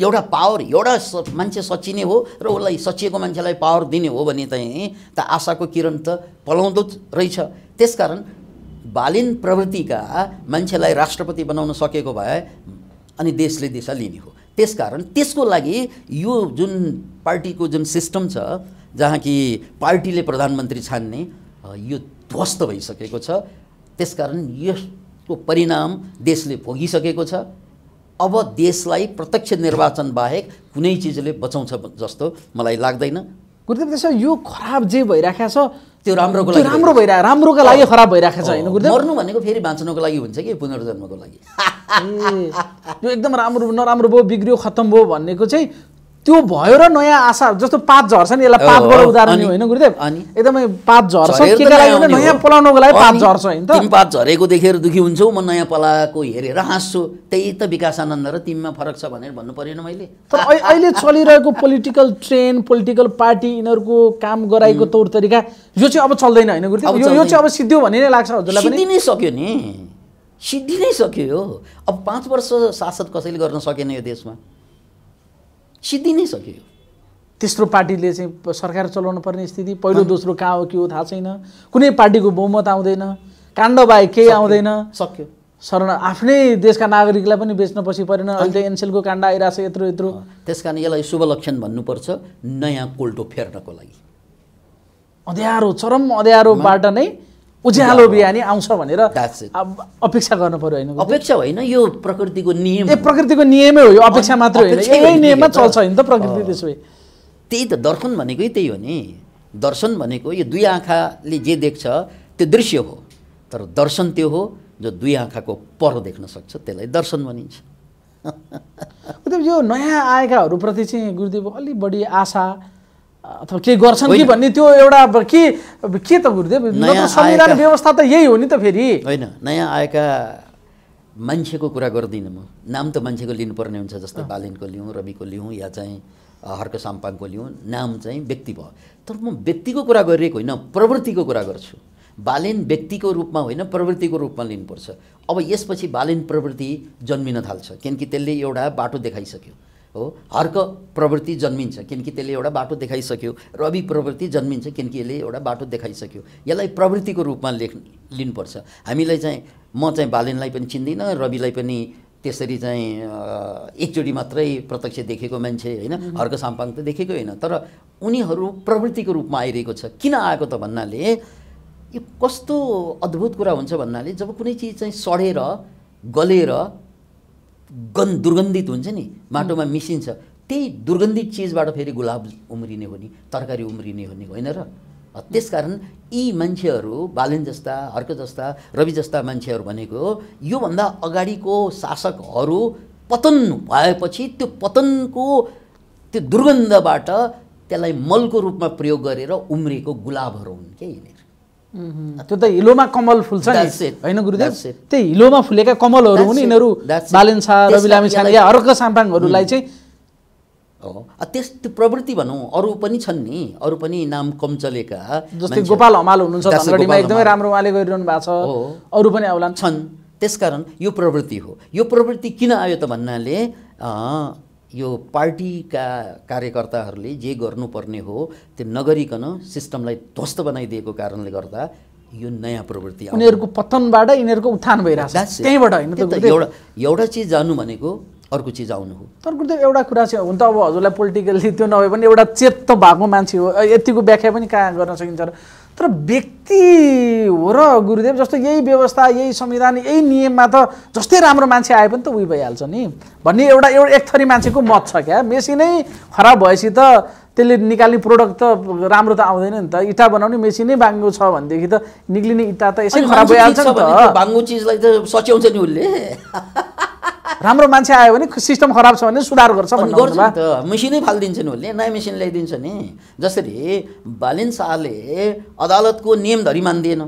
एउटा पावर एउटा मान्छे सचिने हो र उसलाई सचिएको मान्छेलाई पावर दिने हो भने चाहिँ त आशाको किरण त पलाउँदो रहेछ त्यसकारण बालिन प्रवृत्तिका मान्छेलाई राष्ट्रपति बनाउन सकेको भए अनि देशले दिशा लिने हो त्यसकारण त्यसको लागि यो जुन पार्टीको जुन सिस्टम छ जहाँ कि पार्टीले प्रधानमन्त्री छान्ने यो ध्वस्त भइसकेको छ त्यसकारण यस को परिणाम देशले भोगिसकेको छ अब देशलाई प्रत्यक्ष निर्वाचन बाहेक कुनै चिजले बचाउँछ जस्तो मलाई लाग्दैन गुरुदेव यो खराब जे भइरहेको छ त्यो राम्रोको लागि राम्रो भइरहेको राम्रोको लागि खराब भइरहेको छ होइन गुरुदेव मर्नु भनेको फेरि बाँच्नको लागि हुन्छ कि पुनर्जन्मको लागि यो एकदम राम्रो नराम्रो भयो बिग्रियो खत्तम भयो भन्नेको चाहिँ त्यो भयो र नयाँ आशा जस्तो पात झर्छ नि यसलाई पातबाट उदाहरण होइन गुरुदेव अनि एकदमै पात झर्छ नयाँ पलाउनुको लागि पात झर्छ होइन पात झरेको देखेर दुखी हुन्छौ म नयाँ पलाएको हेरेर हाँस्छु त्यही त विकास आनन्द र तिमीमा फरक छ भनेर भन्नु परेन मैले तर अहिले चलिरहेको पोलिटिकल ट्रेन पोलिटिकल पार्टी यिनीहरूको काम गराएको तौर तरिका यो चाहिँ अब चल्दैन होइन गुरुदेव यो चाहिँ अब सिद्धि भन्ने नै लाग्छ हजुरलाई पनि नै सक्यो नि सिद्धि नै सक्यो हो अब पाँच वर्ष शासन कसैले गर्न सकेन यो देशमा सिद्धि नै सक्यो तेस्रो पार्टीले चाहिँ सरकार चलाउनु पर्ने स्थिति पहिलो दोस्रो कहाँ हो के हो थाहा छैन कुनै पार्टीको बहुमत आउँदैन काण्डबाहेक केही आउँदैन सक्यो शरण आफ्नै देशका नागरिकलाई पनि बेच्न पछि परेन अहिले एनसेलको काण्ड आइरहेको छ यत्रो यत्रो त्यस कारण यसलाई शुभ लक्षण भन्नुपर्छ नयाँ कोल्टो फेर्नको लागि अँध्यारो चरम अँध्यारोबाट नै उज्यालो बिहानी आउँछ भनेर अपेक्षा गर्नु पर्यो होइन अपेक्षा होइन यो प्रकृतिको नियम ए प्रकृतिको नियमै हो यो अपेक्षा मात्र होइन यही नियममा चल्छ होइन त प्रकृति त्यसो भए त्यही त दर्शन भनेकै त्यही हो नि दर्शन भनेको यो दुई आँखाले जे देख्छ त्यो दृश्य हो तर दर्शन त्यो हो जो दुई आँखाको पर देख्न सक्छ त्यसलाई दर्शन भनिन्छ यो नयाँ आएकाहरूप्रति चाहिँ गुरुदेव अलिक बढी आशा अथवा केही गर्छन् कि भन्ने त्यो एउटा के के त गुरुदेव संविधान व्यवस्था त यही हो नि त फेरि होइन नयाँ आएका मान्छेको कुरा गर्दिनँ म नाम त मान्छेको लिनुपर्ने हुन्छ जस्तै बालिनको लिउँ रविको लिउँ या चाहिँ हर्क साम्पाङको लिउँ नाम चाहिँ व्यक्ति भयो तर म व्यक्तिको कुरा गरिरहेको होइन प्रवृत्तिको कुरा गर्छु बालिन व्यक्तिको रूपमा होइन प्रवृत्तिको रूपमा लिनुपर्छ अब यसपछि बालिन प्रवृत्ति जन्मिन थाल्छ किनकि त्यसले एउटा बाटो देखाइसक्यो हो हर्क प्रवृत्ति जन्मिन्छ किनकि त्यसले एउटा बाटो देखाइसक्यो रवि प्रवृत्ति जन्मिन्छ किनकि यसले एउटा बाटो देखाइसक्यो यसलाई प्रवृत्तिको रूपमा लेख लिनुपर्छ हामीलाई चाहिँ म चाहिँ बालिनलाई पनि चिन्दिनँ रविलाई पनि त्यसरी चाहिँ एकचोटि मात्रै प्रत्यक्ष देखेको मान्छे होइन हर्क साम्पाङ त देखेको होइन तर उनीहरू प्रवृत्तिको रूपमा आइरहेको छ किन आएको त भन्नाले यो कस्तो अद्भुत कुरा हुन्छ भन्नाले जब कुनै चिज चाहिँ सडेर गलेर गन् दुर्गन्धित हुन्छ नि माटोमा मिसिन्छ त्यही दुर्गन्धित चिजबाट फेरि गुलाब उम्रिने हो नि तरकारी उम्रिने हो नि होइन र त्यस कारण यी मान्छेहरू बालेन जस्ता हर्क जस्ता रवि जस्ता मान्छेहरू भनेको योभन्दा अगाडिको शासकहरू पतन भएपछि त्यो पतनको त्यो दुर्गन्धबाट त्यसलाई मलको रूपमा प्रयोग गरेर उम्रिएको गुलाबहरू हुन् कि Mm-hmm. त्यो त हिलोमा कमल फुल्छ नि होइन गुरुदेव त्यही हिलोमा फुलेका कमलहरू हुन् यिनीहरू बालेन्सा रवि लामिछाने या अर्क साम्पाङहरूलाई चाहिँ हो त्यस त्यो प्रवृत्ति भनौँ अरू पनि छन् नि अरू पनि नाम कम चलेका जस्तै गोपाल हमाल हुनुहुन्छ एकदमै राम्रो उहाँले गरिरहनु भएको छ अरू पनि आउला छन् त्यसकारण यो प्रवृत्ति हो यो प्रवृत्ति किन आयो त भन्नाले यो पार्टीका कार्यकर्ताहरूले जे गर्नुपर्ने हो त्यो नगरिकन सिस्टमलाई ध्वस्त बनाइदिएको कारणले गर्दा यो नयाँ प्रवृत्ति उनीहरूको पतनबाट यिनीहरूको उत्थान भइरहेको छ त्यहीँबाट होइन एउटा एउटा चिज जानु भनेको अर्को चिज आउनु हो तर गुरुदेव एउटा कुरा चाहिँ हुन त अब हजुरलाई पोलिटिकल्ली त्यो नभए पनि एउटा चेत त भएको मान्छे हो यतिको व्याख्या पनि कहाँ गर्न सकिन्छ र तर व्यक्ति हो र गुरुदेव जस्तो यही व्यवस्था यही संविधान यही नियममा त जस्तै राम्रो मान्छे आए पनि त उयो भइहाल्छ नि भन्ने एउटा एउटा एक थरी मान्छेको मत छ क्या मेसिनै खराब भएपछि त त्यसले निकाल्ने प्रोडक्ट त राम्रो त आउँदैन नि त इँटा बनाउने मेसिनै बाङ्गो छ भनेदेखि त निक्लिने इँटा त यसै खराब भइहाल्छ नि त बाङ्गो चिजलाई त सच्याउँछ नि उसले राम्रो मान्छे आयो भने सिस्टम खराब छ भने सुधार गर्छ फालिदिन्छ नि त मेसिनै उसले नयाँ मेसिन ल्याइदिन्छ नि जसरी बालिन शाहले अदालतको नियम धरी मान्दिएन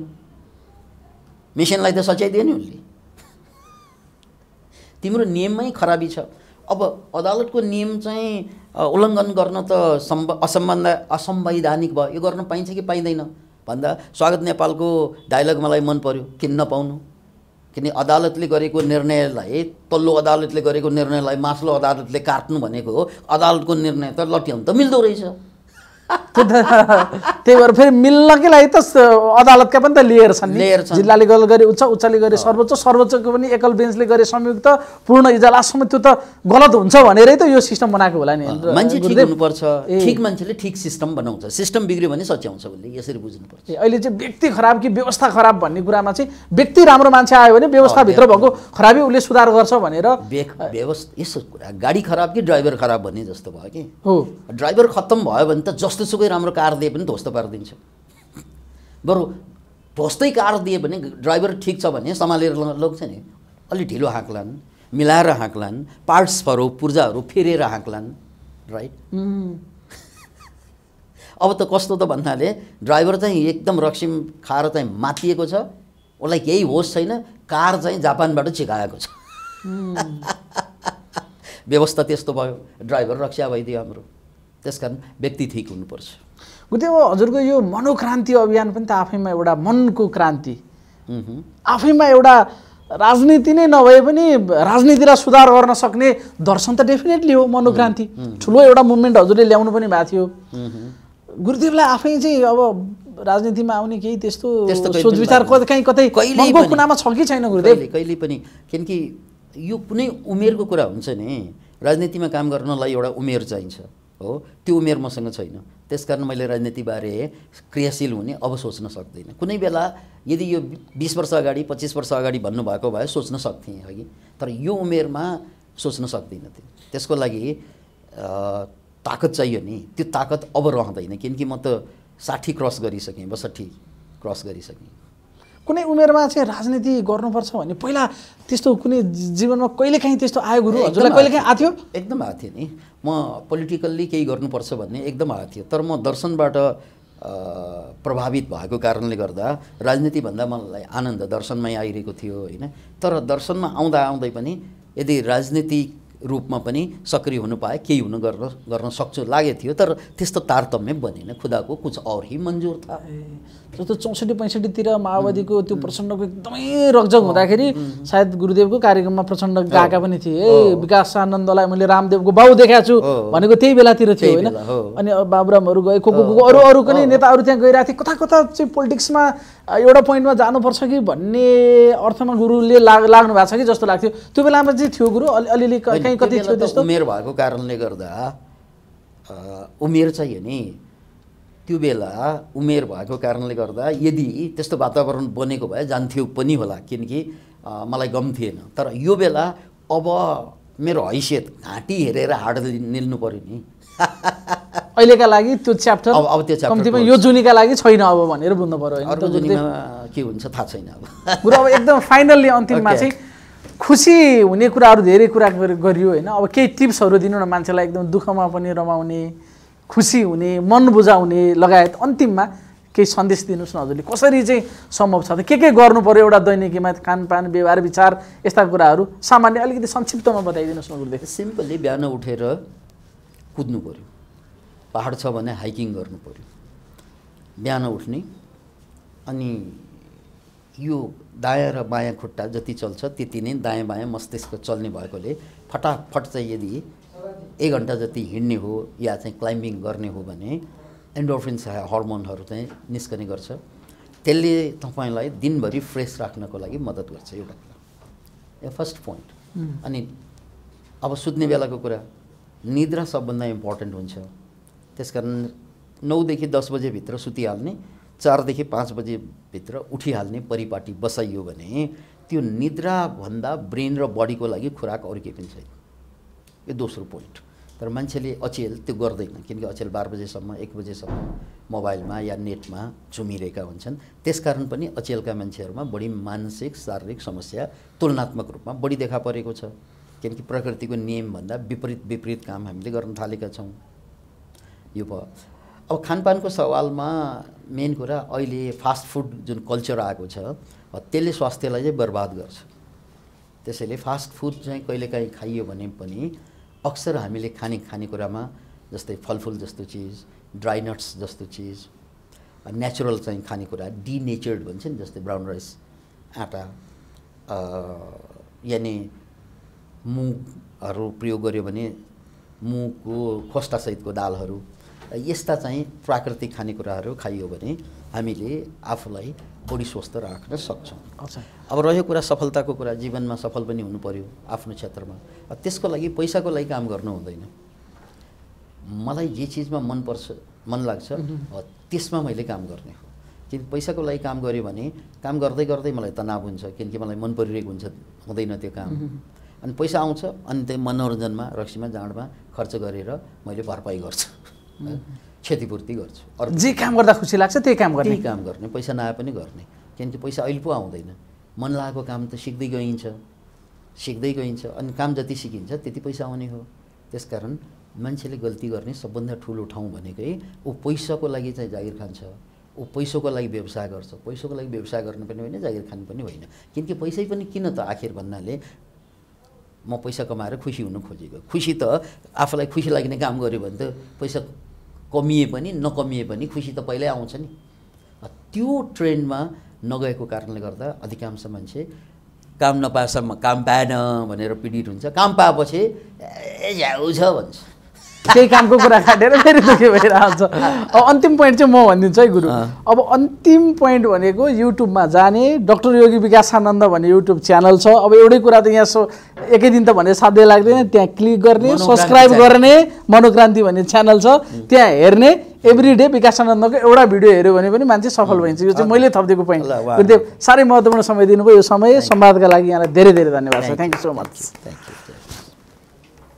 मेसिनलाई त सच्याइदियो नि उसले तिम्रो नियममै खराबी छ अब अदालतको नियम चाहिँ उल्लङ्घन गर्न त सम्भ असम्बन्ध असंवैधानिक भयो यो गर्न पाइन्छ कि पाइँदैन भन्दा स्वागत नेपालको डायलग मलाई मन पर्यो किन नपाउनु किन अदालतले गरेको निर्णयलाई तल्लो अदालतले गरेको निर्णयलाई माथलो अदालतले काट्नु भनेको हो अदालतको निर्णय त लट्याउनु त मिल्दो रहेछ त्यही भएर फेरि मिल्नकै लागि त अदालतका पनि त लिएर छन् जिल्लाले गरे उच्च उच्चले गरे सर्वोच्च सर्वोच्चको पनि एकल बेन्चले गरे संयुक्त पूर्ण इजलासम्म त्यो त गलत हुन्छ भनेरै त यो सिस्टम बनाएको होला नि मान्छे ठिक हुनुपर्छ ठिक मान्छेले ठिक सिस्टम बनाउँछ सिस्टम बिग्रियो भने सच्याउँछ भन्ने यसरी बुझ्नुपर्छ अहिले चाहिँ व्यक्ति खराब कि व्यवस्था खराब भन्ने कुरामा चाहिँ व्यक्ति राम्रो मान्छे आयो भने व्यवस्थाभित्र भएको खराबी उसले सुधार गर्छ भनेर व्यवस्था यसो गाडी खराब कि ड्राइभर खराब भन्ने जस्तो भयो कि हो ड्राइभर खत्तम भयो भने त जस्तोसुकै राम्रो कार दिए पनि ध्वस्त पारिदिन्छ बरु ध्वस्तै कार दिए पनि ड्राइभर ठिक छ भने सम्हालेर लग्छ नि अलि ढिलो हाँक्लान् मिलाएर हाँक्लान् पार्ट्सहरू पूर्जाहरू फेरेर हाँक्लान् राइट अब त कस्तो त भन्नाले ड्राइभर चाहिँ एकदम रक्सिम खाएर चाहिँ मातिएको छ उसलाई केही होस् छैन कार चाहिँ जापानबाट चिकाएको छ व्यवस्था त्यस्तो भयो ड्राइभर रक्षा भइदियो हाम्रो त्यस कारण व्यक्ति ठिक हुनुपर्छ गुरुदेव हजुरको यो मनोक्रान्ति अभियान पनि त आफैमा एउटा मनको क्रान्ति आफैमा एउटा राजनीति नै नभए पनि राजनीतिलाई सुधार गर्न सक्ने दर्शन त डेफिनेटली हो मनोक्रान्ति ठुलो एउटा मुभमेन्ट हजुरले ल्याउनु पनि भएको थियो गुरुदेवलाई आफै चाहिँ अब राजनीतिमा आउने केही त्यस्तो सोच विचार कहीँ कतै कहिलेको कुनामा छ कि छैन गुरुदेव कहिले पनि किनकि यो कुनै उमेरको कुरा हुन्छ नि राजनीतिमा काम गर्नलाई एउटा उमेर चाहिन्छ हो त्यो उमेर मसँग छैन त्यसकारण मैले राजनीतिबारे क्रियाशील हुने अब सोच्न सक्दिनँ कुनै बेला यदि यो बिस वर्ष अगाडि पच्चिस वर्ष अगाडि भन्नुभएको भए सोच्न सक्थेँ अघि तर यो उमेरमा सोच्न सक्दिनँ त्यो त्यसको लागि ताकत चाहियो नि त्यो ताकत अब रहँदैन किनकि म त साठी क्रस गरिसकेँ बसठी क्रस गरिसकेँ कुनै उमेरमा चाहिँ राजनीति गर्नुपर्छ भने पहिला त्यस्तो कुनै जीवनमा कहिलेकाहीँ त्यस्तो आयो गुरु हजुरलाई कहिलेकाहीँ आएको थियो एकदम आएको थियो नि म पोलिटिकल्ली केही गर्नुपर्छ भन्ने एकदम आएको थियो तर म दर्शनबाट प्रभावित भएको कारणले गर्दा राजनीतिभन्दा मलाई आनन्द दर्शनमै आइरहेको थियो होइन तर दर्शनमा आउँदा आउँदै पनि यदि राजनीतिक रूपमा पनि सक्रिय हुनु पाए केही हुनु गर्न गर्न सक्छु लागेको थियो तर त्यस्तो तारतम्य बनेन खुदाको कुछ अरू ही मन्जुर था जस्तो चौसठी पैँसठीतिर माओवादीको त्यो प्रचण्डको एकदमै रकझक हुँदाखेरि सायद गुरुदेवको कार्यक्रममा प्रचण्ड गएका पनि थिए ए विकास आनन्दलाई मैले रामदेवको बाउ देखाएको छु भनेको त्यही बेलातिर थियो होइन अनि बाबुरामहरू गए को को अरू अरू पनि नेताहरू त्यहाँ गइरहेको थिए कता कता चाहिँ पोलिटिक्समा एउटा पोइन्टमा जानुपर्छ कि भन्ने अर्थमा गुरुले लाग लाग्नु भएको छ कि जस्तो लाग्थ्यो त्यो बेलामा चाहिँ थियो गुरु अलिअलि कति थियो त्यस्तो उमेर भएको कारणले गर्दा उमेर चाहियो नि त्यो बेला उमेर भएको कारणले गर्दा यदि त्यस्तो वातावरण बनेको भए जान्थ्यो पनि होला किनकि मलाई गम थिएन तर यो बेला अब मेरो हैसियत घाँटी हेरेर हाड निल्नु पऱ्यो नि अहिलेका लागि त्यो च्याप्टर अब अब त्यो च्याप्टर यो जुनीका लागि छैन अब भनेर बुझ्नु पऱ्यो जुनीमा के हुन्छ थाहा छैन अब अब एकदम फाइनल्ली अन्तिममा चाहिँ खुसी हुने कुराहरू धेरै कुरा गरियो होइन अब केही टिप्सहरू दिनु न मान्छेलाई एकदम दुःखमा पनि रमाउने खुसी हुने मन बुझाउने लगायत अन्तिममा केही सन्देश दिनुहोस् न हजुरले कसरी चाहिँ सम्भव छ त के के गर्नु पऱ्यो एउटा दैनिकीमा खानपान व्यवहार विचार यस्ता कुराहरू सामान्य अलिकति संक्षिप्तमा बताइदिनुहोस् न गुरुदेव सिम्पली बिहान उठेर कुद्नु पऱ्यो पाहाड छ भने हाइकिङ गर्नु पऱ्यो बिहान उठ्ने अनि यो दायाँ र बायाँ खुट्टा जति चल्छ त्यति नै दायाँ बायाँ मस्तिष्क चल्ने भएकोले फटाफट चाहिँ यदि एक घन्टा जति हिँड्ने हो या चाहिँ क्लाइम्बिङ गर्ने हो भने एन्डोर्फिन्स हर्मोनहरू चाहिँ निस्कने गर्छ त्यसले तपाईँलाई दिनभरि फ्रेस राख्नको लागि मद्दत गर्छ एउटा कुरा यो फर्स्ट पोइन्ट अनि अब सुत्ने बेलाको कुरा निद्रा सबभन्दा इम्पोर्टेन्ट हुन्छ त्यस कारण नौदेखि दस बजेभित्र सुतिहाल्ने चारदेखि पाँच बजेभित्र उठिहाल्ने परिपाटी बसाइयो भने त्यो निद्राभन्दा ब्रेन र बडीको लागि खुराक अरू केही पनि छैन यो दोस्रो पोइन्ट तर मान्छेले अचेल त्यो गर्दैन किनकि अचेल बाह्र बजेसम्म एक बजेसम्म मोबाइलमा या नेटमा चुमिरहेका हुन्छन् त्यसकारण पनि अचेलका मान्छेहरूमा बढी मानसिक शारीरिक समस्या तुलनात्मक रूपमा बढी देखा परेको छ किनकि प्रकृतिको नियमभन्दा विपरीत विपरीत काम हामीले गर्न थालेका छौँ यो भयो अब खानपानको सवालमा मेन कुरा अहिले फास्ट फुड जुन कल्चर आएको छ त्यसले स्वास्थ्यलाई चाहिँ बर्बाद गर्छ त्यसैले फास्ट फुड चाहिँ कहिलेकाहीँ खाइयो भने पनि अक्सर हामीले खाने खानेकुरामा जस्तै फलफुल जस्तो चिज ड्राई नट्स जस्तो चिज नेचुरल चाहिँ खानेकुरा डिनेचर्ड भन्छ नि जस्तै ब्राउन राइस आँटा यानि मुगहरू प्रयोग गर्यो भने मुगको खोस्टासहितको दालहरू यस्ता चाहिँ प्राकृतिक खानेकुराहरू खाइयो भने हामीले आफूलाई बढी स्वस्थ राख्न सक्छौँ अब रह्यो कुरा सफलताको कुरा जीवनमा सफल पनि हुनु पऱ्यो आफ्नो क्षेत्रमा त्यसको लागि पैसाको लागि काम गर्नु हुँदैन मलाई जे चिजमा मनपर्छ मन लाग्छ त्यसमा मैले काम गर्ने हो किनकि पैसाको लागि काम गऱ्यो भने काम गर्दै गर्दै मलाई तनाव हुन्छ किनकि मलाई मन परिरहेको हुन्छ हुँदैन त्यो काम अनि पैसा आउँछ अनि त्यो मनोरञ्जनमा रक्सीमा जाँडमा खर्च गरेर मैले भरपाई गर्छु क्षतिपूर्ति गर्छु अरू जे काम गर्दा खुसी लाग्छ त्यही काम गर्ने काम गर्ने पैसा नआए पनि गर्ने किनकि पैसा अहिले पो आउँदैन मन लागेको काम त सिक्दै गइन्छ सिक्दै गइन्छ अनि काम जति सिकिन्छ त्यति पैसा आउने हो त्यसकारण मान्छेले गल्ती गर्ने सबभन्दा ठुलो ठाउँ भनेकै ऊ पैसाको लागि चाहिँ जागिर खान्छ ऊ पैसाको लागि व्यवसाय गर्छ पैसाको लागि व्यवसाय गर्नु पनि होइन जागिर खानु पनि होइन किनकि पैसै पनि किन त आखिर भन्नाले म पैसा कमाएर खुसी हुनु खोजेको खुसी त आफूलाई खुसी लाग्ने काम गऱ्यो भने त पैसा कमिए पनि नकमिए पनि खुसी त पहिल्यै आउँछ नि त्यो ट्रेन्डमा नगएको कारणले गर्दा अधिकांश मान्छे काम नपाएसम्म काम पाएन भनेर पीडित हुन्छ काम पाएपछि ए झ्याउ छ भन्छ केही कामको कुरा काटेर फेरि दुःखी भइरहन्छ आउँछ अब अन्तिम पोइन्ट चाहिँ म भनिदिन्छु है गुरु अब अन्तिम पोइन्ट भनेको युट्युबमा जाने डक्टर योगी विकास आनन्द भन्ने युट्युब च्यानल छ अब एउटै कुरा त यहाँ सो एकै दिन त भने साध्य लाग्दैन त्यहाँ क्लिक गर्ने सब्सक्राइब गर्ने मनोक्रान्ति भन्ने च्यानल छ त्यहाँ हेर्ने एभ्री डे विकास आनन्दको एउटा भिडियो हेऱ्यो भने पनि मान्छे सफल भइन्छ यो चाहिँ मैले थपिदिएको पोइन्ट गुरुदेव साह्रै महत्त्वपूर्ण समय दिनुभयो यो समय संवादका लागि यहाँलाई धेरै धेरै धन्यवाद छ thank you so much thank you